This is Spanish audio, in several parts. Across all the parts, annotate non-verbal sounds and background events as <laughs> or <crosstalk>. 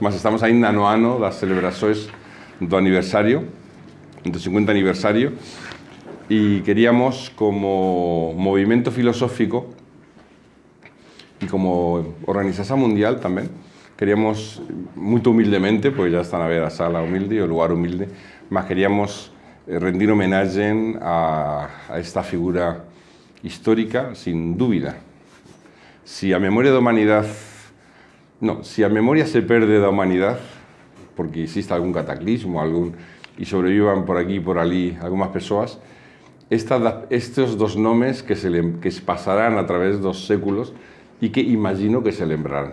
más estamos ahí en nanoano las celebraciones es do aniversario, 150 50 aniversario, y queríamos como movimiento filosófico y como organización mundial también, queríamos muy humildemente, pues ya están a ver la sala humilde o lugar humilde, más queríamos eh, rendir homenaje a, a esta figura histórica sin duda. Si a memoria de humanidad no, si a memoria se pierde la humanidad, porque hiciste algún cataclismo, algún, y sobrevivan por aquí y por allí algunas personas, estos dos nombres que, se pasarán a través de dos séculos y que imagino que se lembrarán,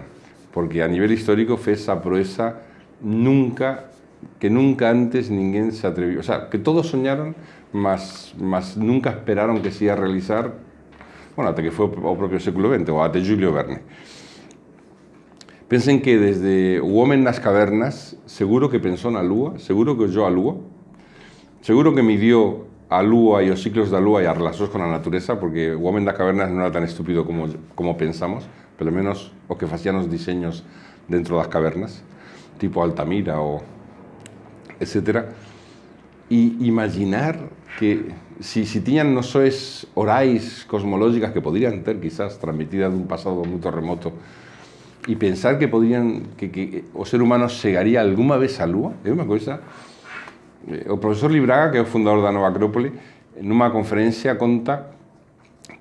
porque a nivel histórico fue esa proeza nunca, que nunca antes nadie se atrevió, o sea, que todos soñaron, más nunca esperaron que se iba a realizar, bueno, hasta que fue el propio século XX, o hasta Julio Verne. Piensen que desde Women en las cavernas, seguro que pensó en Alúa, seguro que oyó a lúa, seguro que midió a y y los ciclos de Alúa y a relaciones con la naturaleza, porque Women en las cavernas no era tan estúpido como, como pensamos, pero menos o que hacían los diseños dentro de las cavernas, tipo Altamira o etc. Y imaginar que si, si no sé orais cosmológicas que podrían tener, quizás transmitidas de un pasado muy remoto y pensar que podrían, que, que o ser humano llegaría alguna vez a Lúa, es una cosa... Eh, el profesor Libraga, que es fundador de Nova Acrópole, una conferencia conta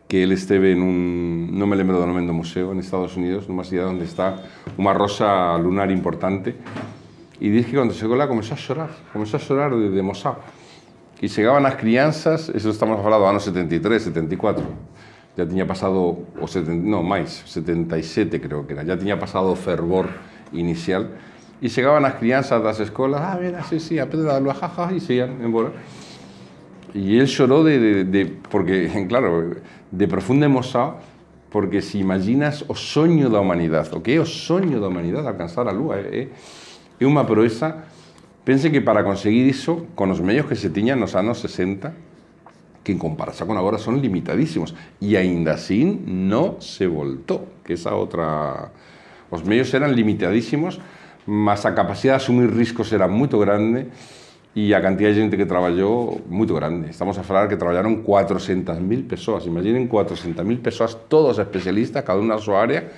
que él en un no me lembro el nombre del museo, en Estados Unidos, una ciudad donde está una rosa lunar importante, y dice que cuando se la comenzó a llorar. Comenzó a llorar de, de Y llegaban las crianzas, eso estamos hablando de 73, 74, ya tenía pasado, o seten, 77 creo que era, ya tenía pasado fervor inicial, y llegaban las crianzas las escuelas, ah, mira, sí, sí, aprende a lua, jajaja, y seguían embora. y él lloró de, de, de, porque, <laughs> claro, de profunda emoción, porque si imaginas o soño la humanidad, o que el sueño de la humanidad, alcanzar la lua, eh, eh, es una proeza, pense que para conseguir eso, con los medios que se en los años 60, que en comparación con ahora son limitadísimos. Y ainda así no se voltó, que esa otra... Los medios eran limitadísimos, más la capacidad de asumir riesgos era muy grande y la cantidad de gente que trabajó muy grande. Estamos a hablar que trabajaron 400.000 personas. Imaginen 400.000 personas, todos especialistas, cada una a su área.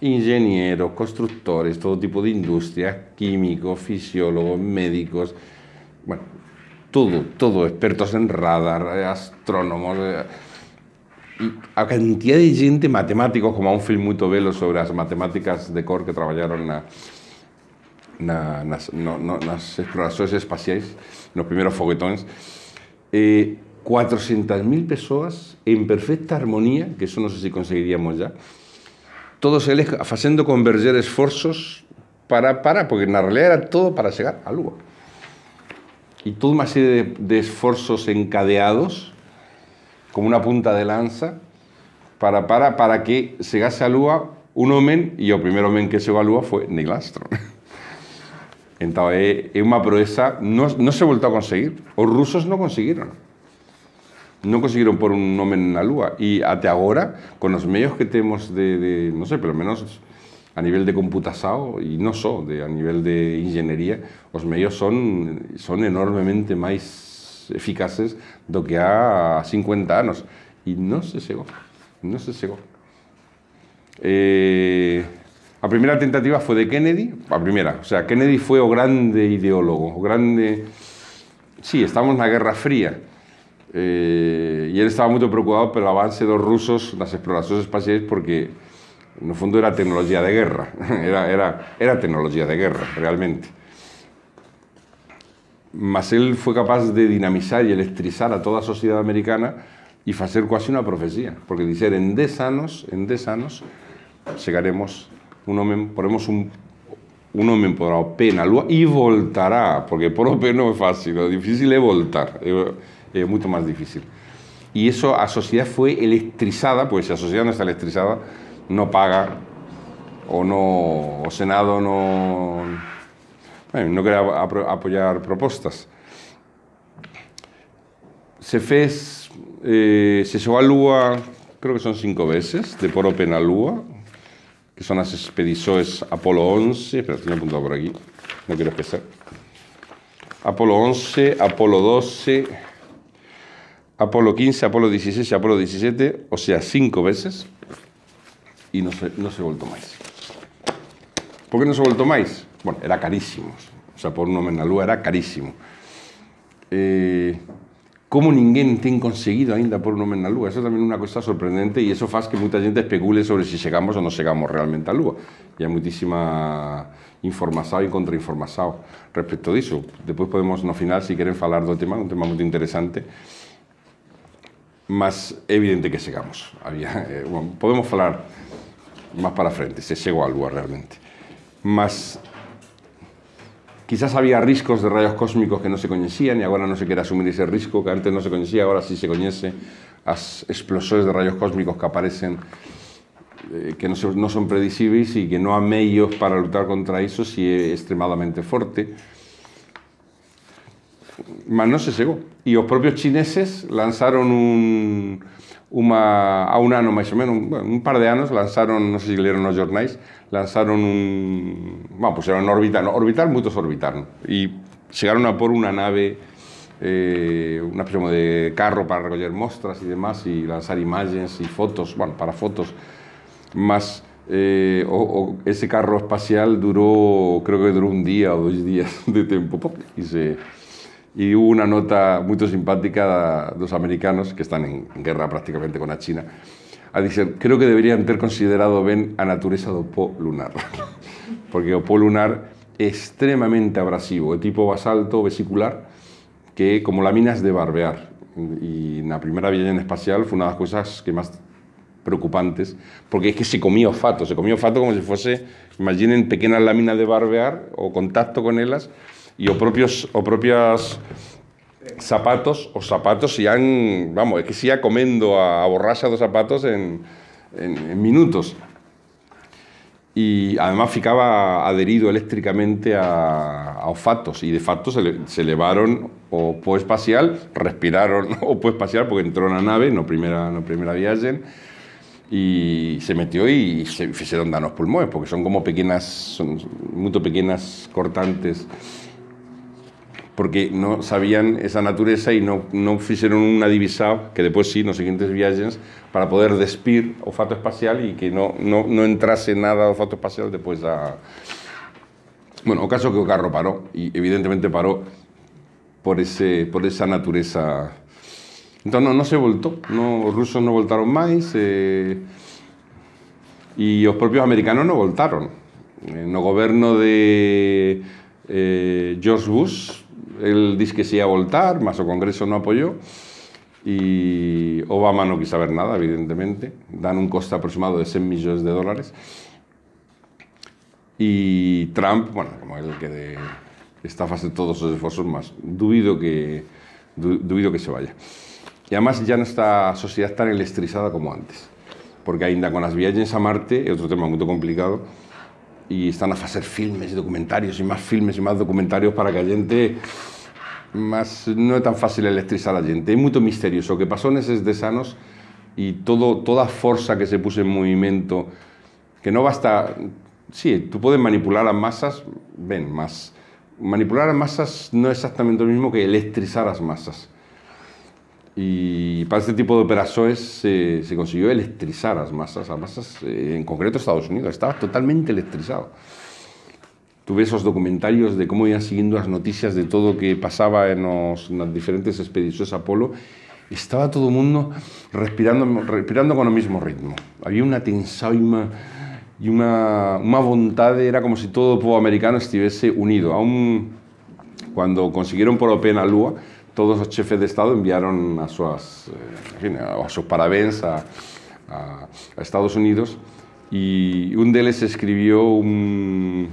Ingenieros, constructores, todo tipo de industrias, químicos, fisiólogos, médicos. Bueno, todo, todo, expertos en radar, eh, astrónomos, eh, a cantidad de gente, matemáticos, como a un film muy tobelo sobre las matemáticas de cor que trabajaron en las exploraciones espaciales, no, primeros primeros foguetones, 400.000 eh, personas en perfecta armonía, que eso no sé si conseguiríamos ya, todos ellos haciendo converger esfuerzos para, para, porque en realidad era todo para llegar a algo y toda una serie de, esfuerzos encadeados, como una punta de lanza, para, para, para que llegase a Lua un hombre, y el primer hombre que llegó a Lua fue Neil Armstrong. <laughs> una es proeza, no no se vuelto a conseguir. Los rusos no consiguieron no consiguieron por un en la Lúa. Y hasta ahora, con los medios que tenemos de, no sé, pero al menos a nivel de computación y e no solo, de, a nivel de ingeniería... ...los medios son son enormemente más eficaces do que e eh, a 50 años. Y no se llegó, no se llegó. La primera tentativa fue de Kennedy, la primera, o sea, Kennedy fue o grande ideólogo, o grande... Sí, estamos la Guerra Fría, Y eh, él e estaba muy preocupado por el avance de los rusos las exploraciones espaciales porque en el fondo era tecnología de guerra, <laughs> era, era, tecnología de guerra, realmente. Mas él fue capaz de dinamizar y electrizar a toda sociedad americana ...y hacer casi una profecía, porque dice... en 10 años, en 10 años, ...llegaremos... un hombre... ...ponemos un un hombre podrá pena voltará, porque por no no es fácil, ...lo difícil es voltar, ...es mucho más difícil. ...y eso a sociedad fue electrizada, ...pues si a sociedad no está electrizada, no paga o no o Senado no bueno, eh, no quiere apoyar propuestas. Eh, se fez a Lua, creo que son cinco veces de por open a Lua, que son las expediciones Apolo 11 espera, teño apuntado por aquí no quiero expresar Apolo 11, Apolo 12 Apolo 15, Apolo 16 y Apolo 17 o sea, cinco veces e non se, non se volto máis. Por que non se volto máis? Bueno, era carísimo. O sea, por un nome na lúa era carísimo. Eh, como ninguén ten conseguido aínda por un nome na lúa? Eso tamén é unha cosa sorprendente e eso faz que moita xente especule sobre se si chegamos ou non chegamos realmente á lúa. E hai moitísima informasao e contrainformasao respecto diso. Depois podemos, no final, si queren falar do tema, un tema moito interesante, mas evidente que chegamos. Había, eh, bueno, podemos falar más para frente, se llegó al lugar realmente. Más Quizás había riesgos de rayos cósmicos que no se conocían y ahora no se quiere asumir ese riesgo, que antes no se conocía, ahora sí se conoce. Las explosiones de rayos cósmicos que aparecen, eh, que no, son predecibles y que no hay medios para luchar contra eso si es extremadamente fuerte. Mas no se llegó. Y los propios chineses lanzaron un, a un año más o menos, un, par de años lanzaron, no sé si leyeron los jornais, lanzaron un... Bueno, pues eran no, muchos orbitales, orbitaron. y llegaron a por una nave eh, una especie de carro para recoger muestras y demás y lanzar imágenes y fotos, bueno, para fotos más... Eh, ese carro espacial duró, creo que duró un día o dos días de tiempo y se, y hubo una nota muy simpática de los americanos que están en, guerra prácticamente con la China a ah, decir creo que deberían haber considerado ven a naturaleza de Po lunar. <laughs> Porque o lunar es extremamente abrasivo, de tipo basalto vesicular que como láminas de barbear. Y en la primera en espacial una de las cosas que más preocupantes, porque es que se comió fato, se comió fato como si fuese... imaginen, pequeñas láminas de barbear o contacto con ellas, y o propios o propias zapatos o zapatos se han, vamos, es que se ia comiendo a, a dos zapatos en, minutos. Y además ficaba adherido eléctricamente a, a olfatos y de facto se, elevaron o po espacial, respiraron <laughs> o po espacial porque entró en la nave no primera, no primera viaje, y se metió y se hicieron danos pulmones, porque son como pequeñas, son muy pequeñas cortantes porque no sabían esa naturaleza y no, no una un divisa que después sí, en los siguientes viajes, para poder despir o espacial y que no, no, no entrase nada foto espacial después a... Bueno, o caso que el carro paró, y evidentemente paró por, ese, por esa naturaleza. Entonces no se voltó, no, rusos no voltaron más, eh, y los propios americanos no voltaron. el gobierno de eh, George Bush él dice que se iba a voltar, más o Congreso no apoyó y Obama no quiso saber nada, evidentemente. Dan un coste aproximado de 100 millones de dólares. y Trump, bueno, como él que de esta fase todos sus esfuerzos más, duvido que, du, que se vaya. y además ya no está sociedad tan electrizada como antes, porque ainda con las viajes a Marte, otro otro tema muy complicado, y están a hacer filmes, y documentarios y más filmes y más documentarios para que la gente más no es tan fácil electrizar a la gente. Es muy misterioso. Lo que pasó en esos y y todo, toda fuerza que se puse en movimiento, que no basta... Sí, tú puedes manipular las masas, ven, más manipular las masas no es exactamente lo mismo que electrizar las masas. Y para este tipo de operaciones se, consiguió electrizar las masas. Las masas, eh, en concreto Estados Unidos, estaba totalmente electrizado. Tuve esos documentarios de cómo iban siguiendo las noticias de todo lo que pasaba en, los, las diferentes expediciones Apolo. Estaba todo el mundo respirando, respirando con el mismo ritmo. Había una tensión y una, una, voluntad, era como si todo el pueblo americano estuviese unido. Aún cuando consiguieron por pena Lua, todos los jefes de Estado enviaron a sus, eh, a parabéns a, Estados Unidos y un de ellos escribió un,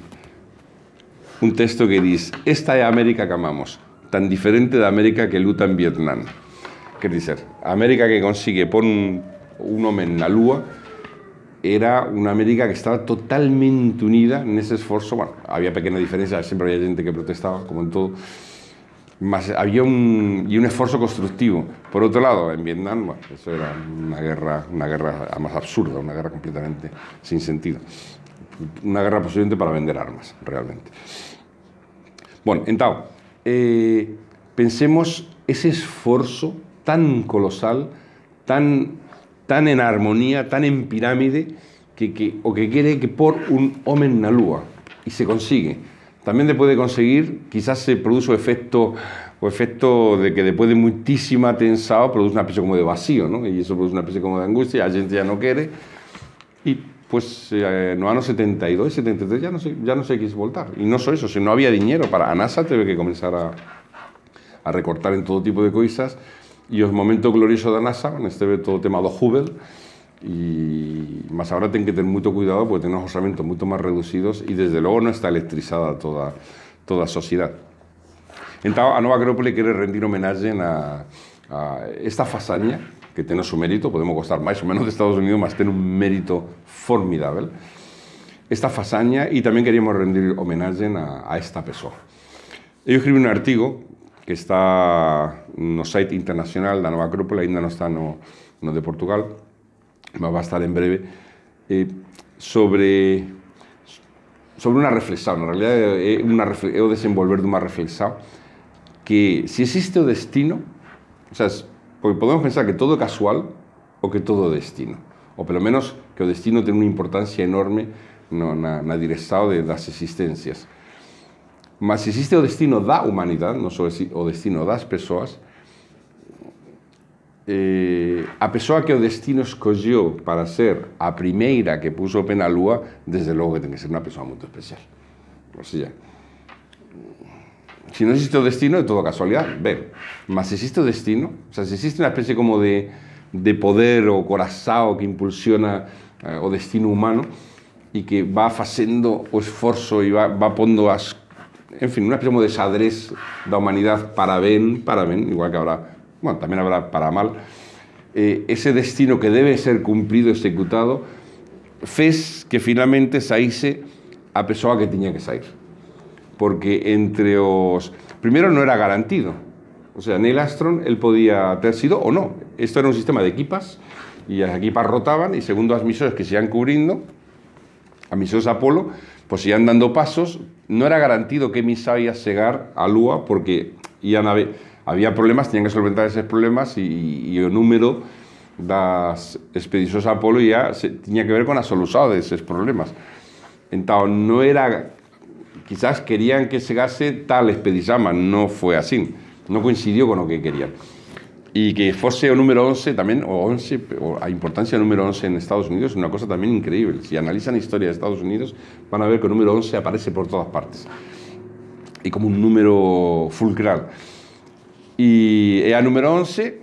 texto que dice, esta es América que amamos, tan diferente de América que luta en Vietnam. ¿Qué decir América que consigue poner un hombre en la lúa era una América que estaba totalmente unida en ese esfuerzo. Bueno, había pequeñas diferencias, siempre había gente que protestaba, como en todo, había un, y un esfuerzo constructivo. Por otro lado, en Vietnam, eso era una guerra, una guerra más absurda, una guerra completamente sin sentido. Una guerra posible para vender armas, realmente. Bueno, entonces, eh, pensemos ese esfuerzo tan colosal, tan, tan en armonía, tan en pirámide, que, que o que quiere que por un hombre en lúa, y se consigue también después de conseguir, quizás se produce un efecto, o efecto de que después de muchísima tensado produce una especie como de vacío, ¿no? Y eso produce una especie como de angustia, la gente ya no quiere. Y pues en eh, los años 72 y 73 ya no, sé, ya no sé qué es voltar. Y no solo eso, si no había dinero para a NASA, ve que comenzar a, recortar en todo tipo de cosas, y los momentos glorioso de NASA, este todo tema de Hubble, y más ahora tienen que tener mucho cuidado porque tienen osamentos mucho más reducidos y desde luego no está electrizada toda, toda sociedad. a nova Acrópole quiere rendir homenaje a esta fazaña que tiene su mérito, podemos costar más o menos de Estados Unidos, más tiene un mérito formidable Esta fazaña y también queríamos rendir homenaje a, esta pessoa. Yo escribí un artículo que está en un site internacional de nueva Acrópole, ainda no está no de Portugal, va a estar en breve, eh, sobre, sobre una reflexión, en realidad es eh, eh, desenvolver de una reflexión que, si existe o destino, o sea, porque podemos pensar que todo es casual o que todo es destino, por lo menos que o destino tiene una importancia enorme en na, estado de, las existencias, Mas si existe o destino da humanidad, no só o destino das personas, eh, a persona que o destino escogió para ser a primera que puso o pé na desde luego que tiene que ser una persona muy especial. O sea, si no existe o destino, toda todo casualidad. Pero Mas existe destino, o sea, si existe una especie como de, de poder o corazao que impulsiona eh, o destino humano ...y e que va facendo o esfuerzo y e va, poniendo pondo En fin, una especie como de xadrez da humanidade para ben, para ben, igual que ahora bueno, también habrá para mal, eh, ese destino que debe ser cumplido, ejecutado, fez que finalmente saíse a de que tenía que salir. Porque entre los... Primero, no era garantido. O sea, el astron él podía ter sido o no. Esto era un sistema de equipas, y las equipas rotaban, y segundo las misiones que se iban cubriendo, as misiones Apolo, pues pues, iban dando pasos, No era garantido que Misa ia chegar a Lua porque ya a ver había problemas, tenían que solventar esos problemas y, el número número las expediciones a Apolo ya se, tenía que ver con la solución de esos problemas. Entonces, no era... Quizás querían que llegase tal expedición, pero no fue así. No coincidió con lo que querían. Y que fuese el número 11 también, o 11, o la importancia del número 11 en Estados Unidos es una cosa también increíble. Si analizan la historia de Estados Unidos, van a ver que el número 11 aparece por todas partes. Y como un número fulcral. Y eh, a número 11,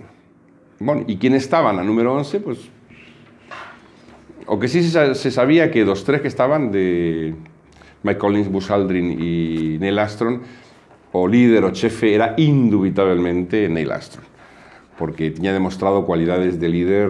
bueno, ¿y quién estaban a número 11? Pues, o que sí se sabía que los tres que estaban de Mike Collins, Buzz Aldrin y Neil Astron, o líder o chefe, era indubitablemente Neil Astron, porque tenía demostrado cualidades de líder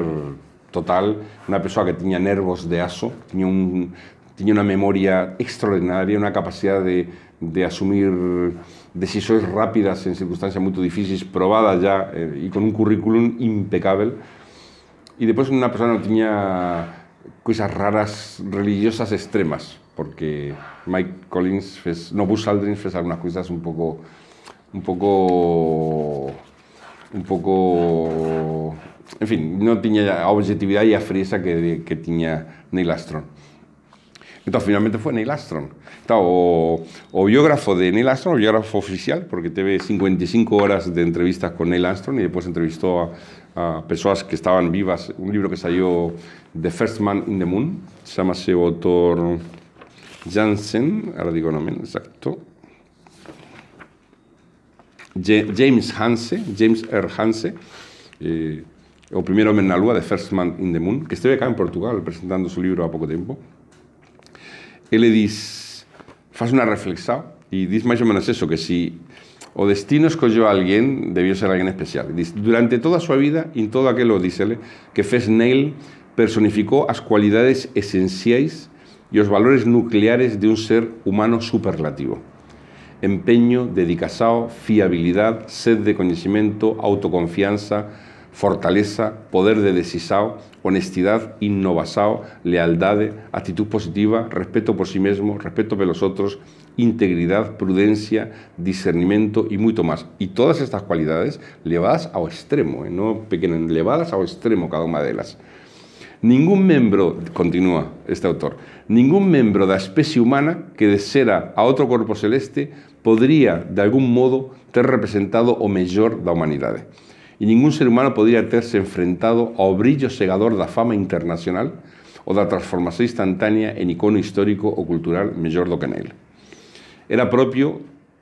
total, una persona que tenía nervios de aso, tenía, un, tenía una memoria extraordinaria, una capacidad de, de asumir de si sois rápidas en circunstancias muy difíciles, probadas ya eh, y con un currículum impecable. Y después una persona no tenía cosas raras religiosas extremas, porque Mike Collins no Bush Aldrin fez algunas cosas un poco, un poco, un poco, en fin, no tenía objetividad y y frieza que, tenía tenía Neil Armstrong. Entonces, finalmente fue Neil Armstrong. Entonces, o, biógrafo de Neil Armstrong, o biógrafo oficial, porque tuve 55 horas de entrevistas con Neil Armstrong y después entrevistó a, a personas que estaban vivas. Un libro que salió, The First Man in the Moon, se llama ese autor Jansen, ahora digo nombre exacto. James Hanse, James R. Hanse, eh, o primero Menalúa, The First Man in the Moon, que estuve acá en Portugal presentando su libro a poco tiempo le dice, faz una reflexión y dice más o menos eso, que si o destino escogió a alguien, debió ser alguien especial. durante toda su vida vida, en todo aquello, dísele, que Fes Neil personificó cualidades esenciales y los valores nucleares de un ser humano superlativo. Empeño, dedicación, fiabilidad, sed de conocimiento, autoconfianza, fortaleza, poder de decisao, honestidad, innovasao, lealtad, actitud positiva, respeto por sí mismo, respeto por los otros, integridad, prudencia, discernimiento y mucho más. Y todas estas cualidades levadas ao extremo, ¿eh? no pequeñas, levadas ao extremo cada una de ellas. Ningún miembro, continúa este autor, ningún miembro de la especie humana que desera a otro cuerpo celeste podría, de algún modo, ter representado o de la humanidad y ningún ser humano podría haberse enfrentado a brillo segador la fama internacional o de la transformación instantánea en icono histórico o cultural mayor do que Neil. Era propio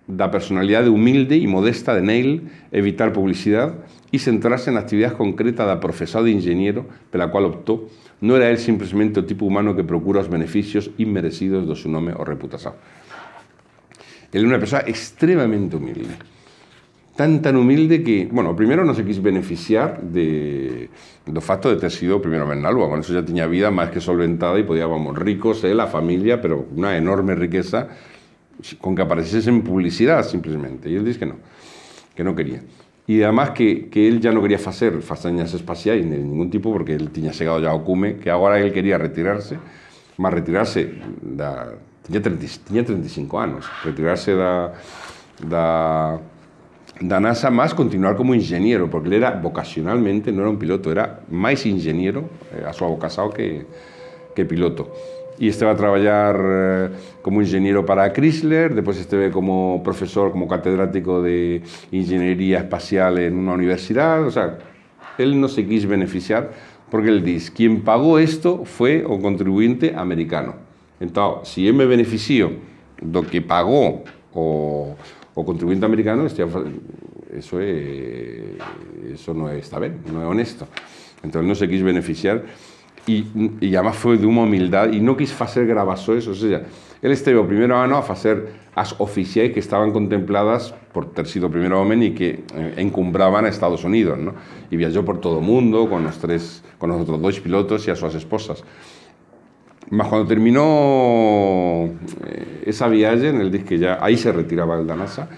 de la personalidad humilde y modesta de Neil evitar publicidad y centrarse en la actividad concreta de profesor de ingeniero la cual optó. No era él simplemente el tipo humano que procura los beneficios inmerecidos de su nombre o reputación. Él era una persona extremadamente humilde tan, tan humilde que, bueno, primero no se quiso beneficiar de, los factos de ter sido primero Bernalba, con eso ya tenía vida más que solventada y podíamos, vamos, ricos, él, ¿eh? la familia, pero una enorme riqueza con que en publicidad simplemente. Y él dice que no, que no quería. Y además que, que él ya no quería hacer fazañas espaciales de ningún tipo porque él tenía llegado ya ocume que ahora él quería retirarse, más retirarse da... Tenía 35 años. retirarse da, da danasa NASA más continuar como ingeniero, porque él era vocacionalmente, no era un piloto, era más ingeniero eh, a su abocasado que, que piloto. Y este va a trabajar eh, como ingeniero para Chrysler, después este ve como profesor, como catedrático de ingeniería espacial en una universidad, o sea, él no se quiso beneficiar porque él dice, quien pagó esto fue un contribuyente americano. Entonces, si yo me beneficio de lo que pagó o o contribuyente americano, este, eso, eh, eso no está bien, no es honesto. Entonces no se quis beneficiar y, y además fue de una humildad y no quiso hacer grabaciones. o sea, él estuvo primero a a hacer las oficiales que estaban contempladas por ter sido primero hombre y que eh, encumbraban a Estados Unidos, y viajó por todo el mundo con los tres con los otros dos pilotos y a sus esposas. Más cuando terminó eh, esa viaje, en el disque ya, ahí se retiraba el Danasa,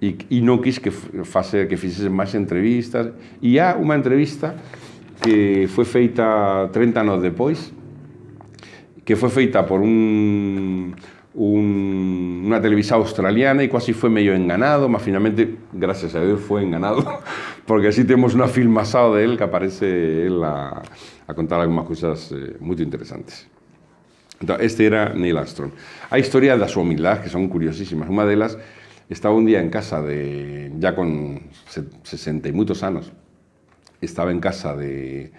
y, y no quis que, fase, que más entrevistas. Y ya una entrevista que fue feita 30 años después, que fue feita por un, una televisa australiana y casi fue medio enganado, más finalmente, gracias a Dios, fue enganado, <laughs> porque así tenemos una filmasado de él que aparece él a, contar algunas cosas eh, muy interesantes. Este era Neil Armstrong. Hay historias de su humildad que son curiosísimas. Una de ellas estaba un día en casa de, ya con 60 y muchos años, estaba en casa de,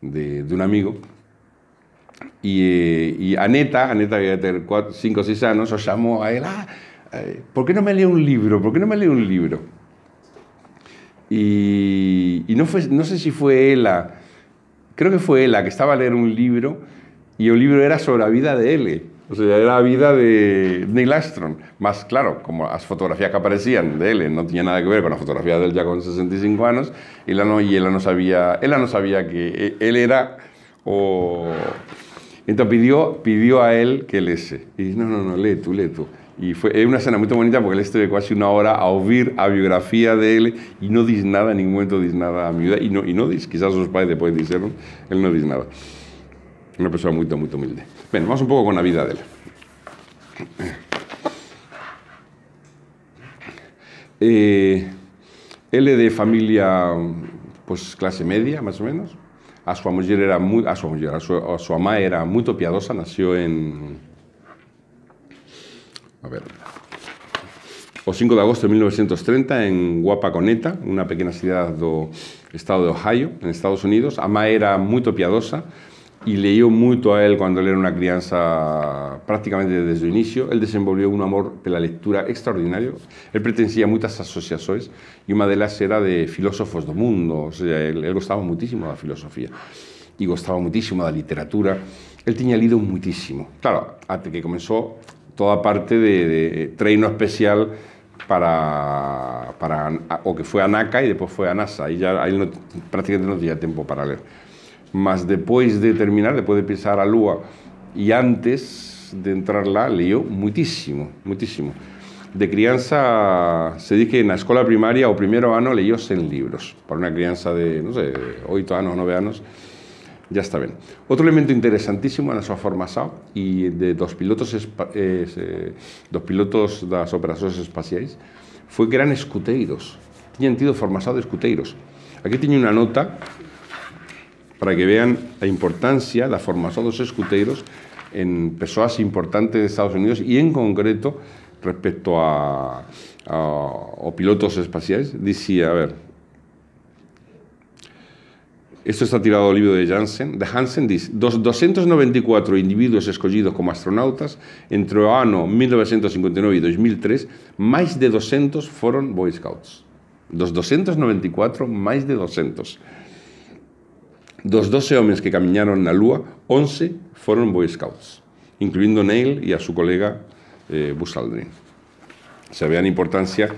de, un amigo y, eh, Aneta, Aneta había tener cinco o seis años, os llamó a él, ah, eh, ¿por qué no me leo un libro? ¿Por qué no me lee un libro? Y, y no, fue, no sé si fue ella, creo que fue ella que estaba a leer un libro y el libro era sobre la vida de él. O sea, era la vida de Neil Armstrong. Más claro, como las fotografías que aparecían de él no tenía nada que ver con las fotografías de él ya con 65 años, no, y él no sabía, él no sabía que e, él era Entonces pidió, pidió a él que lese. Y dice, no, no, no, lee tú, lee tú. Y fue una escena muy bonita porque él estuvo casi una hora a oír a biografía de él y no dice nada, en ningún momento dice nada a mi vida. Y no, y no dice, quizás sus padres después dijeron, él no dice nada. Una persona muy, muy humilde. Bueno, vamos un poco con la vida de él. Eh, él es de familia, pues, clase media, más o menos. A su mujer era muy, a su mujer, a su, mamá era muy piadosa, nació en... A ver, o 5 de agosto de 1930 en Guapaconeta, una pequeña ciudad del estado de Ohio, en Estados Unidos. Ama era muy piadosa, y leí mucho a cuando él era una crianza prácticamente desde su inicio. Él desenvolvió un amor de la lectura extraordinario. Él pertenecía a muchas asociaciones y una de ellas era de filósofos del mundo. O sea, él, gustaba muchísimo de la filosofía y gustaba muchísimo de la literatura. Él tenía leído muchísimo. Claro, hasta que comenzó toda parte de, de treino especial para, para, o que fue a NACA y después fue a NASA. Y ya él no, prácticamente no tenía tiempo para leer. Más después de terminar, después de pisar a lúa y antes de entrar leyó muchísimo, muchísimo. De crianza, se dice que la escuela primaria o primero ano leyó 100 libros, para una crianza de, non sei, 8 anos, 9 años, ya está bien. Otro elemento interesantísimo na sua formação y de dos pilotos de eh, dos pilotos das operaciones espaciais que eran escuteiros, Tienen tido formação de escuteiros. Aquí tiene una nota para que vean la importancia la formación de los escuteros en personas importantes de Estados Unidos y en concreto respecto a, pilotos espaciales, dice, a ver, esto está tirado del libro de Janssen, de Hansen, dice, 294 individuos escogidos como astronautas entre el año 1959 y 2003, más de 200 fueron Boy Scouts. Dos 294, más de 200. Dos 12 hombres que caminaron la lúa, 11 fueron Boy Scouts, incluyendo Neil y a su colega eh, Buzz Se vean importancia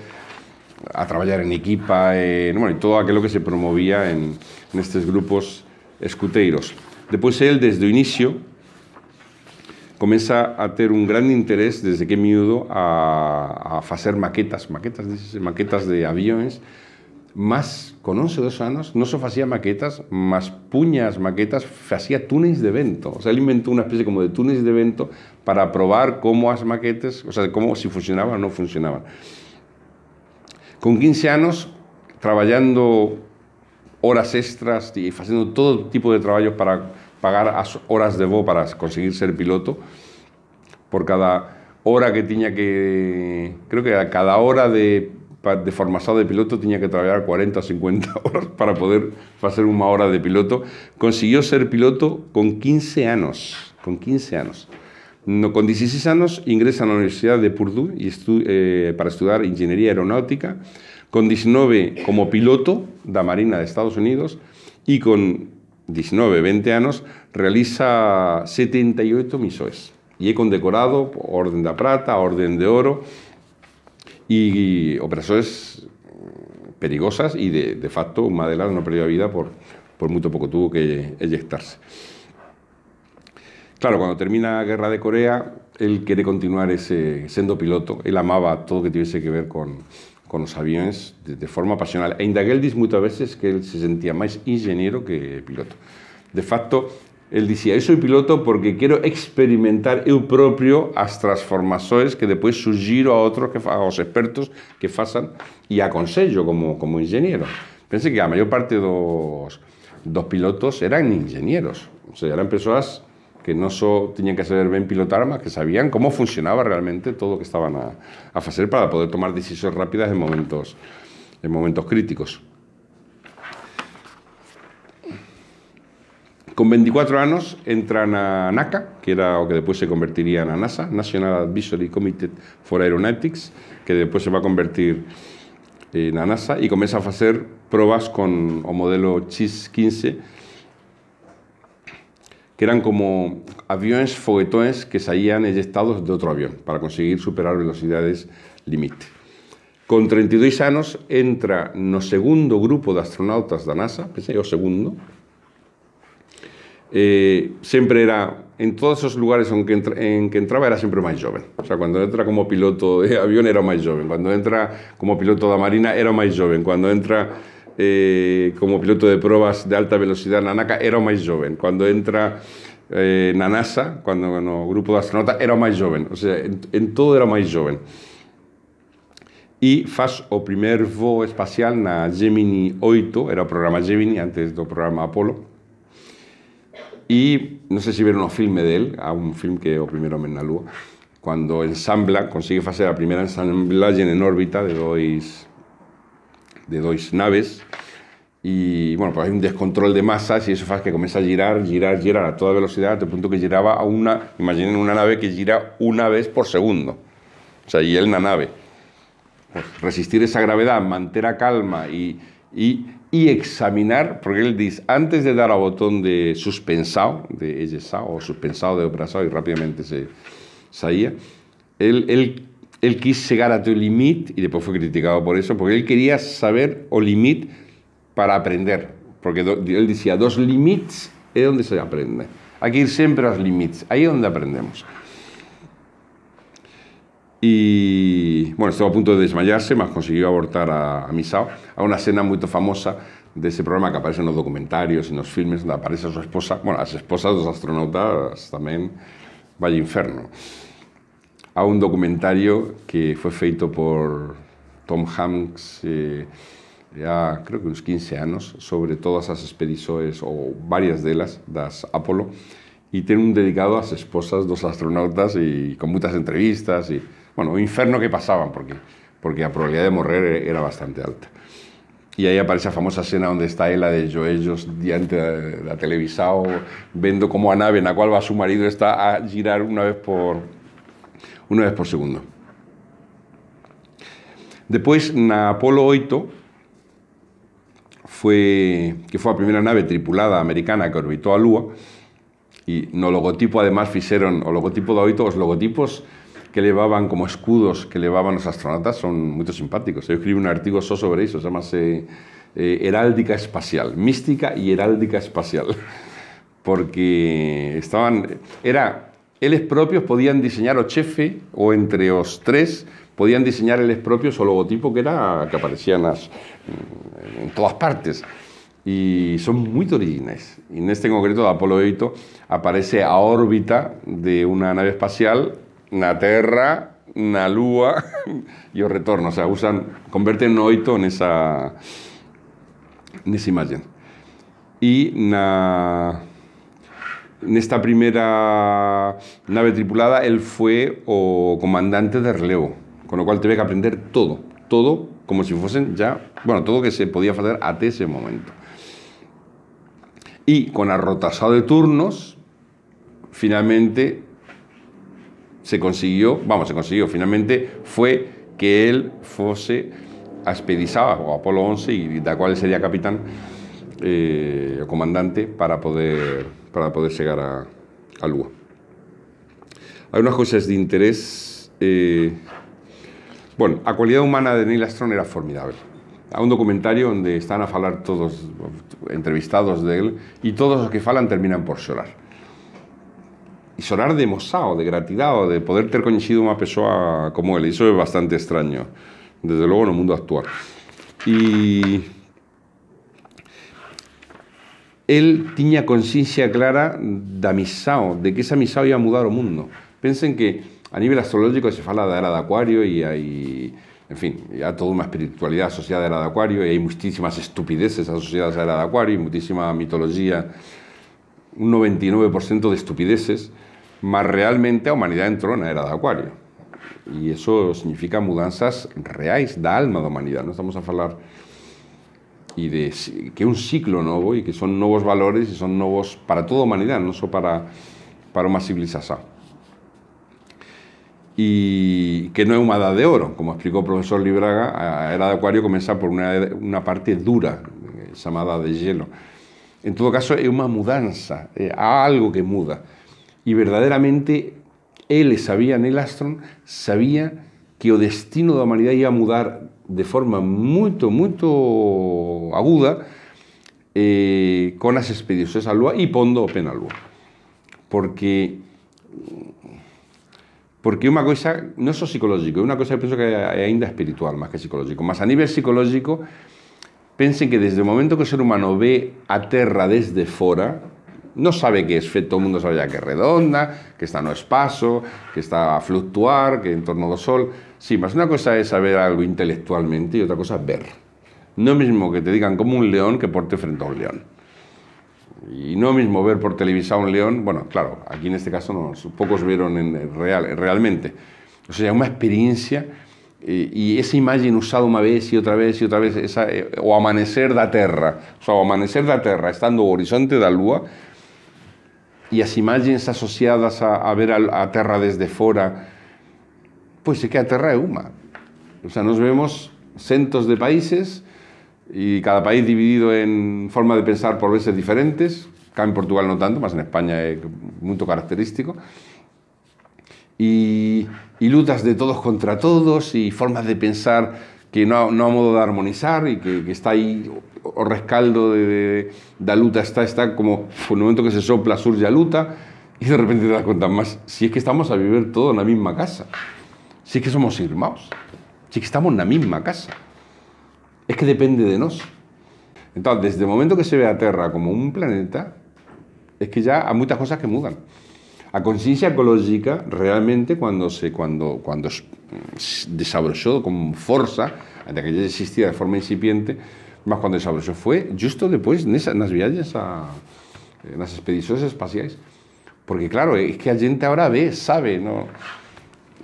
a trabajar en equipa y todo aquello que se promovía en, estos grupos escuteiros. Después él, desde el inicio, comienza a tener un gran interés desde que miudo, a, a facer maquetas, maquetas, de aviones más con 11 o 12 años no solo hacía maquetas, más puñas maquetas, hacía túneles de vento. O sea, él inventó especie como de túneis de vento para probar cómo las maquetas o sea, cómo si funcionaban o no funcionaban. Con 15 años trabajando horas extras y haciendo todo tipo de trabajos para pagar horas de voz para conseguir ser piloto, por cada hora que tenía que... Creo que a cada hora de de formación de piloto tenía que trabajar 40 o 50 horas para poder hacer una hora de piloto. Consiguió ser piloto con 15 años, con 15 años. No, con 16 años ingresa a la Universidad de Purdue y eh, para estudiar Ingeniería Aeronáutica, con 19 como piloto de la Marina de Estados Unidos y con 19, 20 años realiza 78 misoes y he condecorado Orden de Plata, Orden de Oro, y, operaciones perigosas y de, de facto Madela no perdió la vida por, por muy poco tuvo que eyectarse. Claro, cuando termina la guerra de Corea, él quiere continuar ese siendo piloto. Él amaba todo lo que tuviese que ver con, con los aviones de, forma pasional. E indagué él dice muchas veces que él se sentía más ingeniero que piloto. De facto, él decía, yo soy piloto porque quiero experimentar yo propio las transformaciones que después sugiro a otros, que, los expertos que façam y aconsejo como, como ingeniero. Pense que la mayor parte de dos pilotos eran ingenieros, o sea, eran personas que no solo tenían que saber bien pilotar, más que sabían cómo funcionaba realmente todo lo que estaban a, a hacer para poder tomar decisiones rápidas en momentos, en momentos críticos. Con 24 años entran a NACA, que era o que después se convertiría en la NASA, National Advisory Committee for Aeronautics, que después se va a convertir en eh, la NASA y comienza a hacer pruebas con el modelo CHIS-15 que eran como aviones foguetones que salían eyectados de otro avión para conseguir superar velocidades límite. Con 32 años entra en el segundo grupo de astronautas la NASA, pensé, yo segundo, eh, siempre era, en todos esos lugares en que, en que entraba era siempre más joven. O sea, cuando entra como piloto de <laughs> avión era más joven, Cuando entra como piloto de marina era más joven, Cuando entra eh, como piloto de pruebas de alta velocidad en ANACA era más joven, Cuando entra en eh, na NASA, en el grupo de astronautas, era más joven, o sea, en, todo era más joven Y faz o primer vuelo espacial na Gemini 8, era programa Gemini antes del programa Apollo, y no sé si vieron los filmes de él, a un film que o primero Menalú, cuando ensambla, consigue hacer la primera ensamblaje en órbita de dos, de dos naves. Y bueno, pues hay un descontrol de masas y eso hace que comienza a girar, girar, girar a toda velocidad, hasta el punto que giraba a una, imaginen una nave que gira una vez por segundo. O sea, y él la nave. Pues resistir esa gravedad, mantener la calma y, y y examinar, porque él dice, antes de dar a botón de suspensado, de eyesao, o suspensado de operasao, y rápidamente se salía, él, él, él quiso llegar a tu límite, y después fue criticado por eso, porque él quería saber o límite para aprender, porque él decía, dos límites es donde se aprende, hay que ir siempre a los límites, ahí es donde aprendemos. Y bueno, estuvo a punto de desmayarse, más consiguió abortar a, a Misao, a una escena muy famosa de ese programa que aparece en los documentarios, y en los filmes, donde aparece su esposa, bueno, las esposas de los astronautas también, vaya inferno, a un documentario que fue feito por Tom Hanks eh, ya creo que unos 15 años sobre todas las expediciones o varias de las, las Apolo, y tiene un dedicado a las esposas dos astronautas y con muchas entrevistas y bueno, un inferno que pasaban, porque, porque la probabilidad de morir e-, era bastante alta. Y ahí aparece la famosa escena donde está ella de yo ellos diante de la televisao, viendo cómo a nave en la cual va su marido está a girar una vez por, una vez por segundo. Después, na Apolo 8, que fue la primera nave tripulada americana que orbitó a Lúa, y no logotipo, además, hicieron, o logotipo de 8, los logotipos que llevaban como escudos que llevaban los astronautas son muy simpáticos. Yo escribí un artículo sobre eso, se llama eh, Heráldica Espacial, Mística y Heráldica Espacial, <laughs> porque estaban, era, ellos propios podían diseñar o chefe, o entre los tres, podían diseñar ellos propios o logotipo que era que aparecían en todas partes. y son muy originales. Y en este concreto de Apolo 8 aparece a órbita de una nave espacial Terra, na y yo retorno. O sea, usan, convierten noito en esa, en esa imagen. Y na, en esta primera nave tripulada él fue o comandante de relevo, con lo cual tiene que aprender todo, todo como si fuesen ya, bueno, todo que se podía hacer hasta ese momento. Y con arrotasado de turnos, finalmente se consiguió, vamos, se consiguió finalmente, fue que él fuese a o a Apolo 11 y de la cual sería capitán eh, o comandante para poder, para poder llegar a, a Lua. Hay unas cosas de interés. Eh, bueno, la cualidad humana de Neil Armstrong era formidable. Hay un documentario donde están a hablar todos entrevistados de él y todos los que falan terminan por llorar. Y sonar de mozao, de gratitud, de poder conocido a una persona como él, eso es bastante extraño, desde luego en el mundo actual. Y él tenía conciencia clara de misao, de que esa iba a mudar el mundo. Piensen que a nivel astrológico se habla de era de acuario y hay... en fin, ya toda una espiritualidad asociada a era de acuario Y hay muchísimas estupideces asociadas a era de acuario Y muchísima mitología. un 99% de estupideces ...más realmente a humanidad en la era de Acuario. ...y eso significa mudanzas reales, da alma la humanidad... ...no estamos a hablar... y de que un ciclo nuevo y que son nuevos valores y son nuevos para toda humanidad, no solo para, para una civilización. Y que no es una edad de oro, como explicó el profesor Libraga, la era de Acuario comienza por una, parte dura, eh, llamada de hielo. En todo caso, es una mudanza, ...hay eh, algo que muda. Y verdaderamente él sabía, el Astron sabía que el destino de la humanidad iba a mudar de forma muy, muy aguda eh, con las a la lua y pondo o pen Porque Porque una cosa no es psicológico, es una cosa que pienso que es ainda espiritual más que psicológico. más a nivel psicológico, piensen que desde el momento que el ser humano ve a Terra desde fuera, no sabe qué es, todo el mundo sabe ya que es redonda, que está no espacio que está a fluctuar, que en torno al sol. Sí, más una cosa es saber algo intelectualmente y otra cosa es ver. No mismo que te digan como un león que porte frente a un león. Y no mismo ver por televisión un león, bueno, claro, aquí en este caso no, pocos vieron en real, realmente. O sea, una experiencia eh, y esa imagen usada una vez y otra vez y otra vez, eh, o amanecer de Tierra. o o amanecer la Tierra estando horizonte de la Lua y las imágenes asociadas a, ver a, Terra desde fuera, pues se queda Terra una. O sea, nos vemos centos de países y cada país dividido en formas de pensar por veces diferentes. Acá en Portugal no tanto, más en España es muy característico. Y, y, lutas de todos contra todos y formas de pensar que no, no a modo de armonizar y que, que está ahí o rescaldo de, la luta está, está como por momento que se sopla surge la luta y de repente te das cuenta más. Si es que estamos a vivir todos en la misma casa, si es que somos hermanos, si es que estamos en la misma casa, es que depende de nos. Entonces, desde el momento que se ve a Terra como un planeta, es que ya hay muchas cosas que mudan. A conciencia ecológica, realmente, cuando se cuando, cuando mm, desabrochó con fuerza, hasta que ya existía de forma incipiente, cuando esa desabrou, fue justo después, en las viajes, a, las expediciones espaciales. porque claro, es que la gente ahora ve, sabe, ¿no?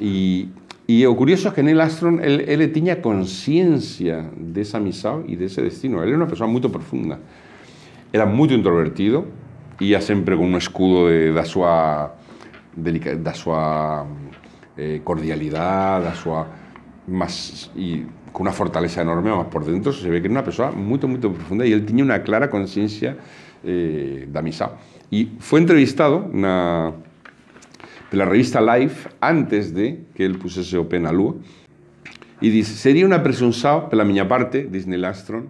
Y lo curioso es que Neil él tenía conciencia de esa misa y de ese destino, Él era una persona muy profunda, era muy introvertido, y siempre con un escudo de, su su de su... eh, con una fortaleza enorme, más por dentro se ve que era una persona muy, muy profunda y él tenía una clara conciencia eh, de la misa. Y fue entrevistado una, de la revista Life antes de que él pusiese Open a Lua y dice, sería una por la miña parte, Disney Lastron,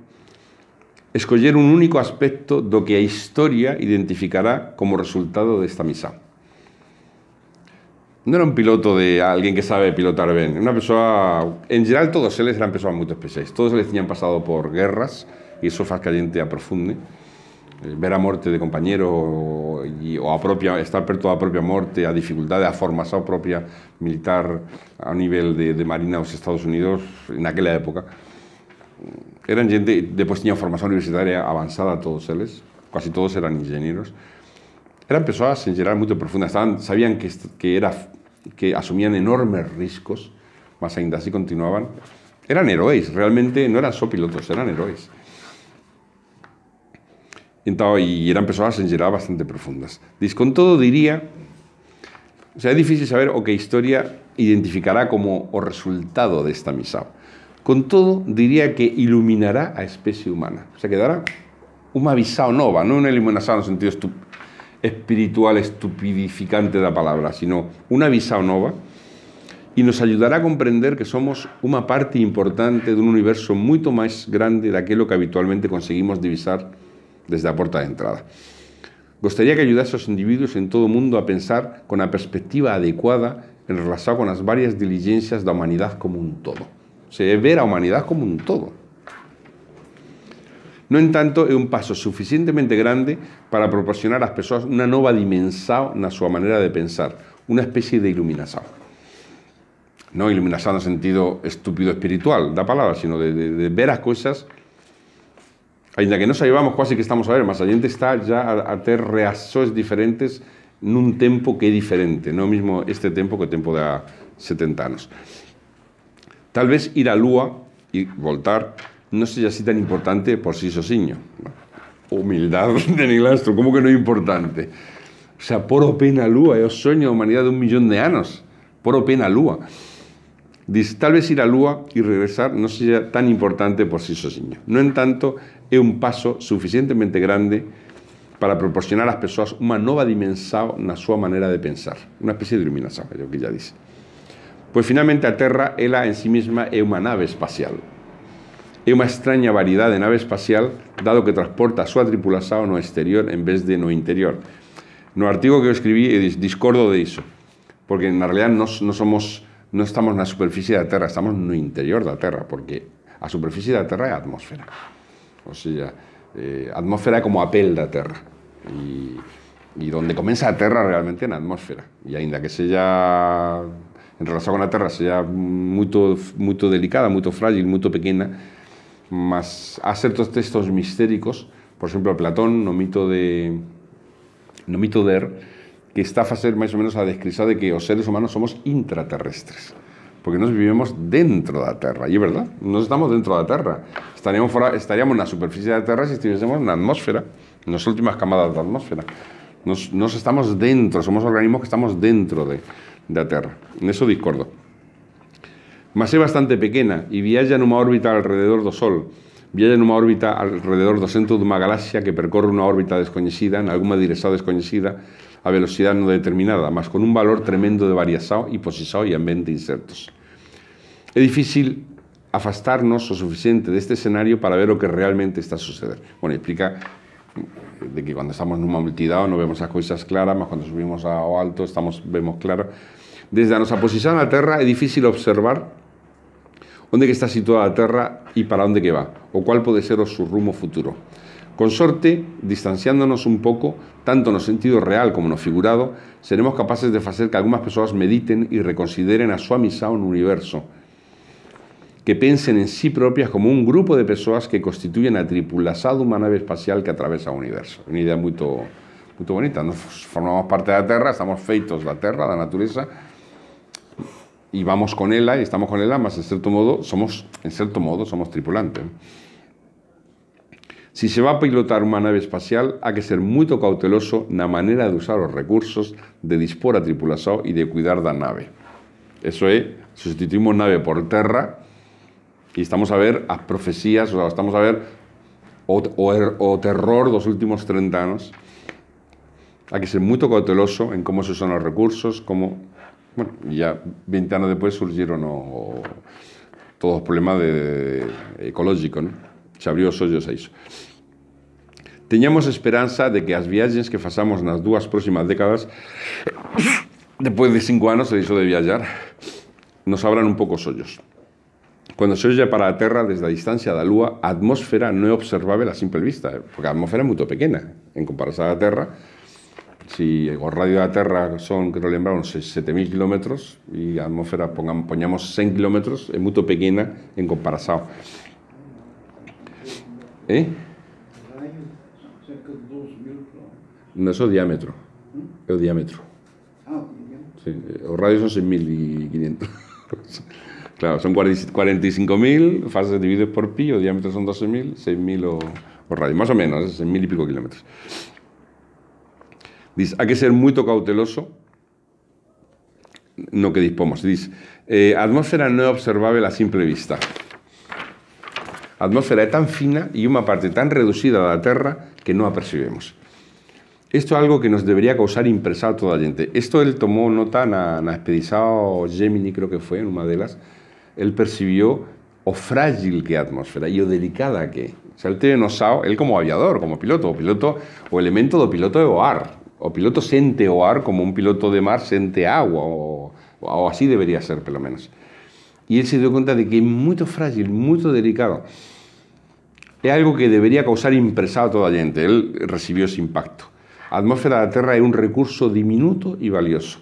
escoger un único aspecto do que a historia identificará como resultado de esta misa no era un piloto de alguien que sabe pilotar bien. Una persona, en general todos ellos eran personas muy especiales. Todos ellos tenían pasado por guerras y eso fue que a gente aprofunde. Eh, ver a muerte de compañeros o a propia, estar perto la propia muerte, a dificultades, a formación propia militar a nivel de, de Marina Estados Unidos en aquella época. Eran gente, después tenía formación universitaria avanzada todos ellos, casi todos eran ingenieros, eran personas en general muy profundas, sabían que, que, era, que asumían enormes riesgos más ainda así continuaban. Eran héroes, realmente no eran solo pilotos, eran héroes. Entonces, y eran personas en general bastante profundas. Dice, con todo diría, o sea, es difícil saber o qué historia identificará como o resultado de esta misa. Con todo, diría que iluminará a especie humana. O sea, quedará una visao nova, no una iluminación en sentido estúpido espiritual estupidificante de la palabra, sino una visión nova y nos ayudará a comprender que somos una parte importante de un universo mucho más grande de aquello que habitualmente conseguimos divisar desde la puerta de entrada. Gostaría que ayudase a esos individuos en todo el mundo a pensar con la perspectiva adecuada en relación con las varias diligencias de la humanidad como un todo. O sea, ver a la humanidad como un todo. No tanto, es un paso suficientemente grande para proporcionar a las personas una nueva dimensión en su manera de pensar, Una especie de iluminación. No iluminación en sentido estúpido espiritual da palabra, sino de, ver las cosas. Ainda que no sabemos casi que estamos a ver, más allá de está ya a, tener reacciones diferentes en un tiempo que es diferente, No mismo este tiempo que tiempo tiempo de 70 años. Tal vez ir a lúa y voltar ...no sería así tan importante por sí sosiño. Humildad de Nilastro, ¿Cómo que no es importante? O sea, por o pena lúa, yo sueño de humanidad de un millón de años. Por o pena lúa. dice tal vez ir a lúa y regresar ...no sería tan importante por sí sosiño. No en tanto es un paso suficientemente grande para proporcionar a las personas... ...una nueva dimensión en su manera de pensar, Una especie de iluminación, yo que ya dice. Pues finalmente a Terra, ela en sí misma... ...es una nave espacial, es una extraña variedad de nave espacial, dado que transporta a su tripulación no exterior en vez de no interior. No artículo que yo escribí, eh, discordo de eso. porque en realidad no somos no estamos en la superficie de la Tierra, estamos en no interior de la Tierra. porque a superficie de la Tierra es atmósfera. O sea, eh, atmósfera es como apel de la Tierra y Y donde comienza la Tierra realmente en la atmósfera. Y ainda que sea en relación con la Tierra, sea muy mucho delicada, muy frágil, muy pequeña más a ciertos textos mistéricos, por ejemplo Platón, no mito de no mito de Er, que está a hacer más o menos a descripción de que los seres humanos somos intraterrestres. Porque nos vivimos dentro de la Tierra, y es verdad, no estamos dentro de la Tierra, Estaríamos, fuera, estaríamos en la superficie de Tierra si estuviésemos en la atmósfera, en las últimas camadas de la atmósfera. Nos, estamos dentro, somos organismos que estamos dentro de, la Tierra En eso discordo. Más es bastante pequeña y viaja en una órbita alrededor del Sol. Viaja en una órbita alrededor del centro una galaxia que percorre una órbita desconocida en alguna dirección desconocida a velocidad no determinada, más con un valor tremendo de variación y posición y ambiente incertos. Es difícil afastarnos lo suficiente de este escenario para ver lo que realmente está sucediendo. suceder. Bueno, explica eh, de que cuando estamos en una multitud no vemos las cosas claras, más cuando subimos a alto estamos vemos claras. Desde nuestra posición posición la Tierra es difícil observar dónde que está situada la Tierra y para dónde que va, o cuál puede ser su rumbo futuro. Con sorte, distanciándonos un poco, tanto en el sentido real como en el figurado, seremos capaces de hacer que algunas personas mediten y reconsideren a su amistad un universo, que piensen en sí propias como un grupo de personas que constituyen a de una nave espacial que atraviesa un universo. Una idea muy bonita, nos formamos parte de la Tierra, estamos feitos la Terra, la naturaleza, y vamos con ella y estamos con ella, más en cierto modo somos, en cierto modo, somos tripulantes. Si se va a pilotar una nave espacial, hay que ser muy cauteloso la manera de usar los recursos de dispor a tripulación y de cuidar la nave. Eso es, sustituimos nave por tierra... y estamos a ver las profecías, o sea, estamos a ver o, o, er, terror los últimos 30 años. Hay que ser muy cauteloso en cómo se usan los recursos, cómo bueno, ya 20 años después surgieron todos los problemas ecológicos, ¿no? Se abrió los hoyos a eso. Teníamos esperanza de que las viajes que en las dos próximas décadas, <coughs> después de cinco años se hizo de viajar, nos abran un poco los Cuando Cuando se oye para la Tierra desde la distancia de la Luna, atmósfera no es observable a simple vista, porque la atmósfera es muy pequeña en comparación a la Tierra si radios radio la Tierra son, creo lo lembramos, 7.000 kilómetros y atmósfera pongamos, 100 kilómetros, es muy pequeña en comparación. Eh? No eso es el diámetro. ¿Mm? es el ah, diámetro. sí, eh, los radio son 6.500. <laughs> claro, son 45.000, fases divididas por pi, o diámetros son 12.000, 6.000 o, o radio, más o menos, 6.000 ¿eh? y pico kilómetros. Dice, hay que ser muy cauteloso no que dispomos. Dice, eh, atmósfera no es observable a simple vista. atmósfera es tan fina y una parte tan reducida de la Tierra que no apercibemos Esto es algo que nos debería causar impresa a toda la gente. Esto él tomó nota na, la expedición Gemini, creo que fue, en una de las. Él percibió o frágil que atmósfera y o delicada que O sea, él como aviador, como piloto, o piloto, o elemento de piloto de oar o piloto sente o ar como un piloto de mar sente agua, o, así debería ser, por lo menos. Y él se dio cuenta de que es muy frágil, muy delicado. Es algo que debería causar impresión a toda la gente. Él recibió ese impacto. La atmósfera la Tierra es un recurso diminuto y valioso.